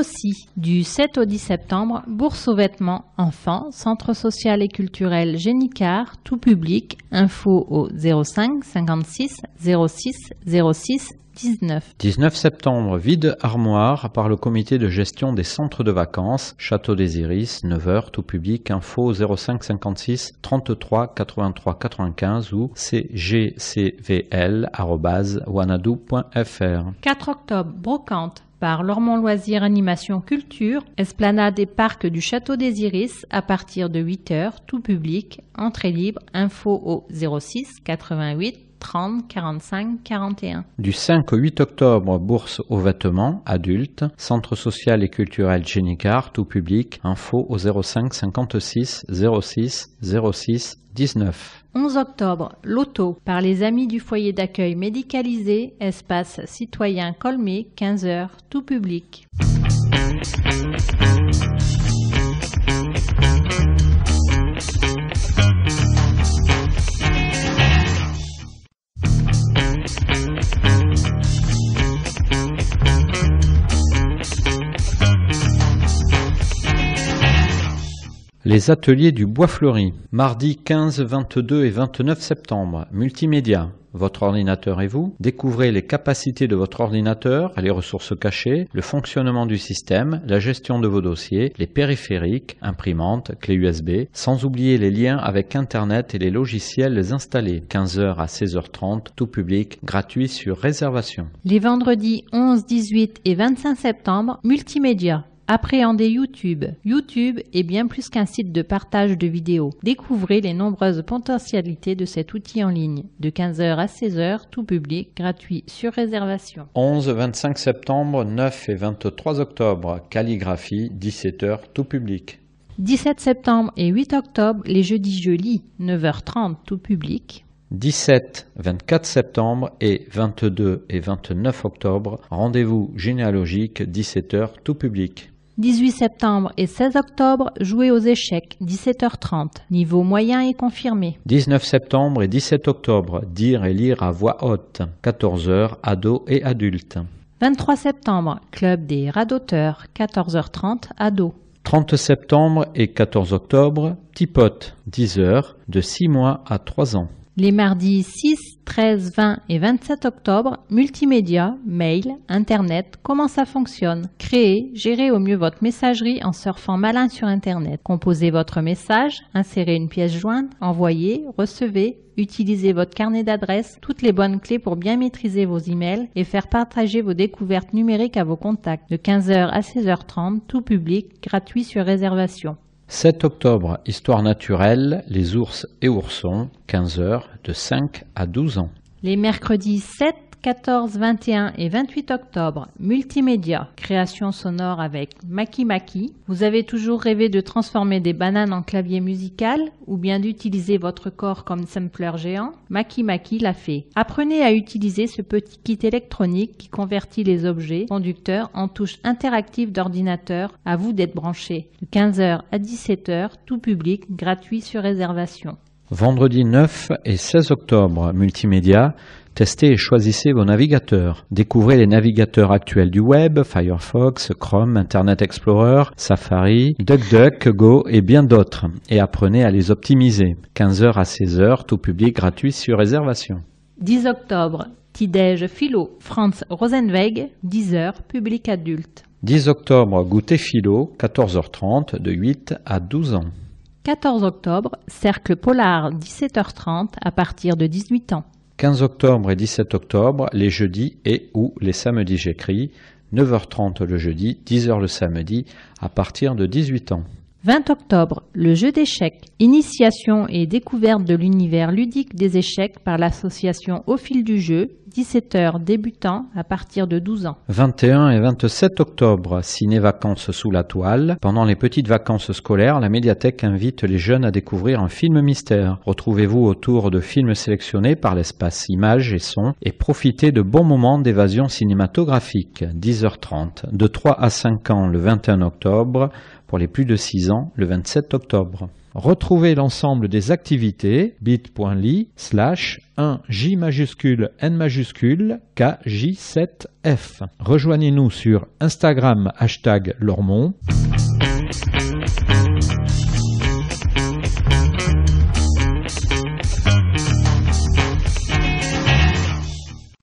aussi, du 7 au 10 septembre, Bourse aux vêtements enfants, Centre social et culturel Génicard, tout public, info au 05 56 06 06 19. 19. septembre, vide armoire par le comité de gestion des centres de vacances, Château des Iris, 9h, tout public, info 05 56 33 83 95 ou cgcvl.wanadou.fr. 4 octobre, brocante, par Lormont Loisirs Animation Culture, Esplanade et Parcs du Château des Iris à partir de 8h, tout public, entrée libre, info au 06 88 30 45 41. Du 5 au 8 octobre, bourse aux vêtements, adultes, centre social et culturel Génicard, tout public, info au 05 56 06 06 19. 11 octobre, l'auto par les amis du foyer d'accueil médicalisé, espace citoyen Colmé, 15h, tout public. Les ateliers du Bois Fleuri, mardi 15, 22 et 29 septembre, multimédia. Votre ordinateur et vous, découvrez les capacités de votre ordinateur, les ressources cachées, le fonctionnement du système, la gestion de vos dossiers, les périphériques, imprimantes, clés USB, sans oublier les liens avec Internet et les logiciels installés. 15h à 16h30, tout public, gratuit sur réservation. Les vendredis 11, 18 et 25 septembre, multimédia. Appréhendez YouTube. YouTube est bien plus qu'un site de partage de vidéos. Découvrez les nombreuses potentialités de cet outil en ligne. De 15h à 16h, tout public, gratuit, sur réservation. 11, 25 septembre, 9 et 23 octobre, calligraphie, 17h, tout public. 17 septembre et 8 octobre, les jeudis je 9h30, tout public. 17, 24 septembre et 22 et 29 octobre, rendez-vous généalogique 17h tout public. 18 septembre et 16 octobre, jouer aux échecs, 17h30, niveau moyen et confirmé. 19 septembre et 17 octobre, dire et lire à voix haute, 14h, ados et adultes. 23 septembre, club des radoteurs, 14h30, ados. 30 septembre et 14 octobre, Tipote 10h, de 6 mois à 3 ans. Les mardis 6, 13, 20 et 27 octobre, multimédia, mail, internet, comment ça fonctionne Créez, gérez au mieux votre messagerie en surfant malin sur internet. Composez votre message, insérez une pièce jointe, envoyez, recevez, utilisez votre carnet d'adresses, toutes les bonnes clés pour bien maîtriser vos emails et faire partager vos découvertes numériques à vos contacts. De 15h à 16h30, tout public, gratuit sur réservation. 7 octobre, Histoire naturelle, les ours et oursons, 15h de 5 à 12 ans. Les mercredis 7, 14, 21 et 28 octobre, multimédia, création sonore avec Maki Maki. Vous avez toujours rêvé de transformer des bananes en clavier musical ou bien d'utiliser votre corps comme sampler géant Maki Maki l'a fait. Apprenez à utiliser ce petit kit électronique qui convertit les objets conducteurs en touches interactives d'ordinateur. À vous d'être branché. De 15h à 17h, tout public, gratuit sur réservation. Vendredi 9 et 16 octobre, multimédia, testez et choisissez vos navigateurs. Découvrez les navigateurs actuels du web, Firefox, Chrome, Internet Explorer, Safari, Go et bien d'autres, et apprenez à les optimiser. 15h à 16h, tout public gratuit sur réservation. 10 octobre, Tidège Philo, Franz Rosenweg, 10h, public adulte. 10 octobre, goûter philo, 14h30, de 8 à 12 ans. 14 octobre, cercle polar 17h30 à partir de 18 ans. 15 octobre et 17 octobre, les jeudis et ou les samedis j'écris, 9h30 le jeudi, 10h le samedi, à partir de 18 ans. 20 octobre, le jeu d'échecs, initiation et découverte de l'univers ludique des échecs par l'association Au fil du jeu, 17h débutant à partir de 12 ans. 21 et 27 octobre, ciné-vacances sous la toile. Pendant les petites vacances scolaires, la médiathèque invite les jeunes à découvrir un film mystère. Retrouvez-vous autour de films sélectionnés par l'espace images et sons et profitez de bons moments d'évasion cinématographique. 10h30, de 3 à 5 ans le 21 octobre, pour les plus de 6 ans le 27 octobre. Retrouvez l'ensemble des activités bit.ly slash 1J majuscule N majuscule KJ7F. Rejoignez-nous sur Instagram hashtag Lormont.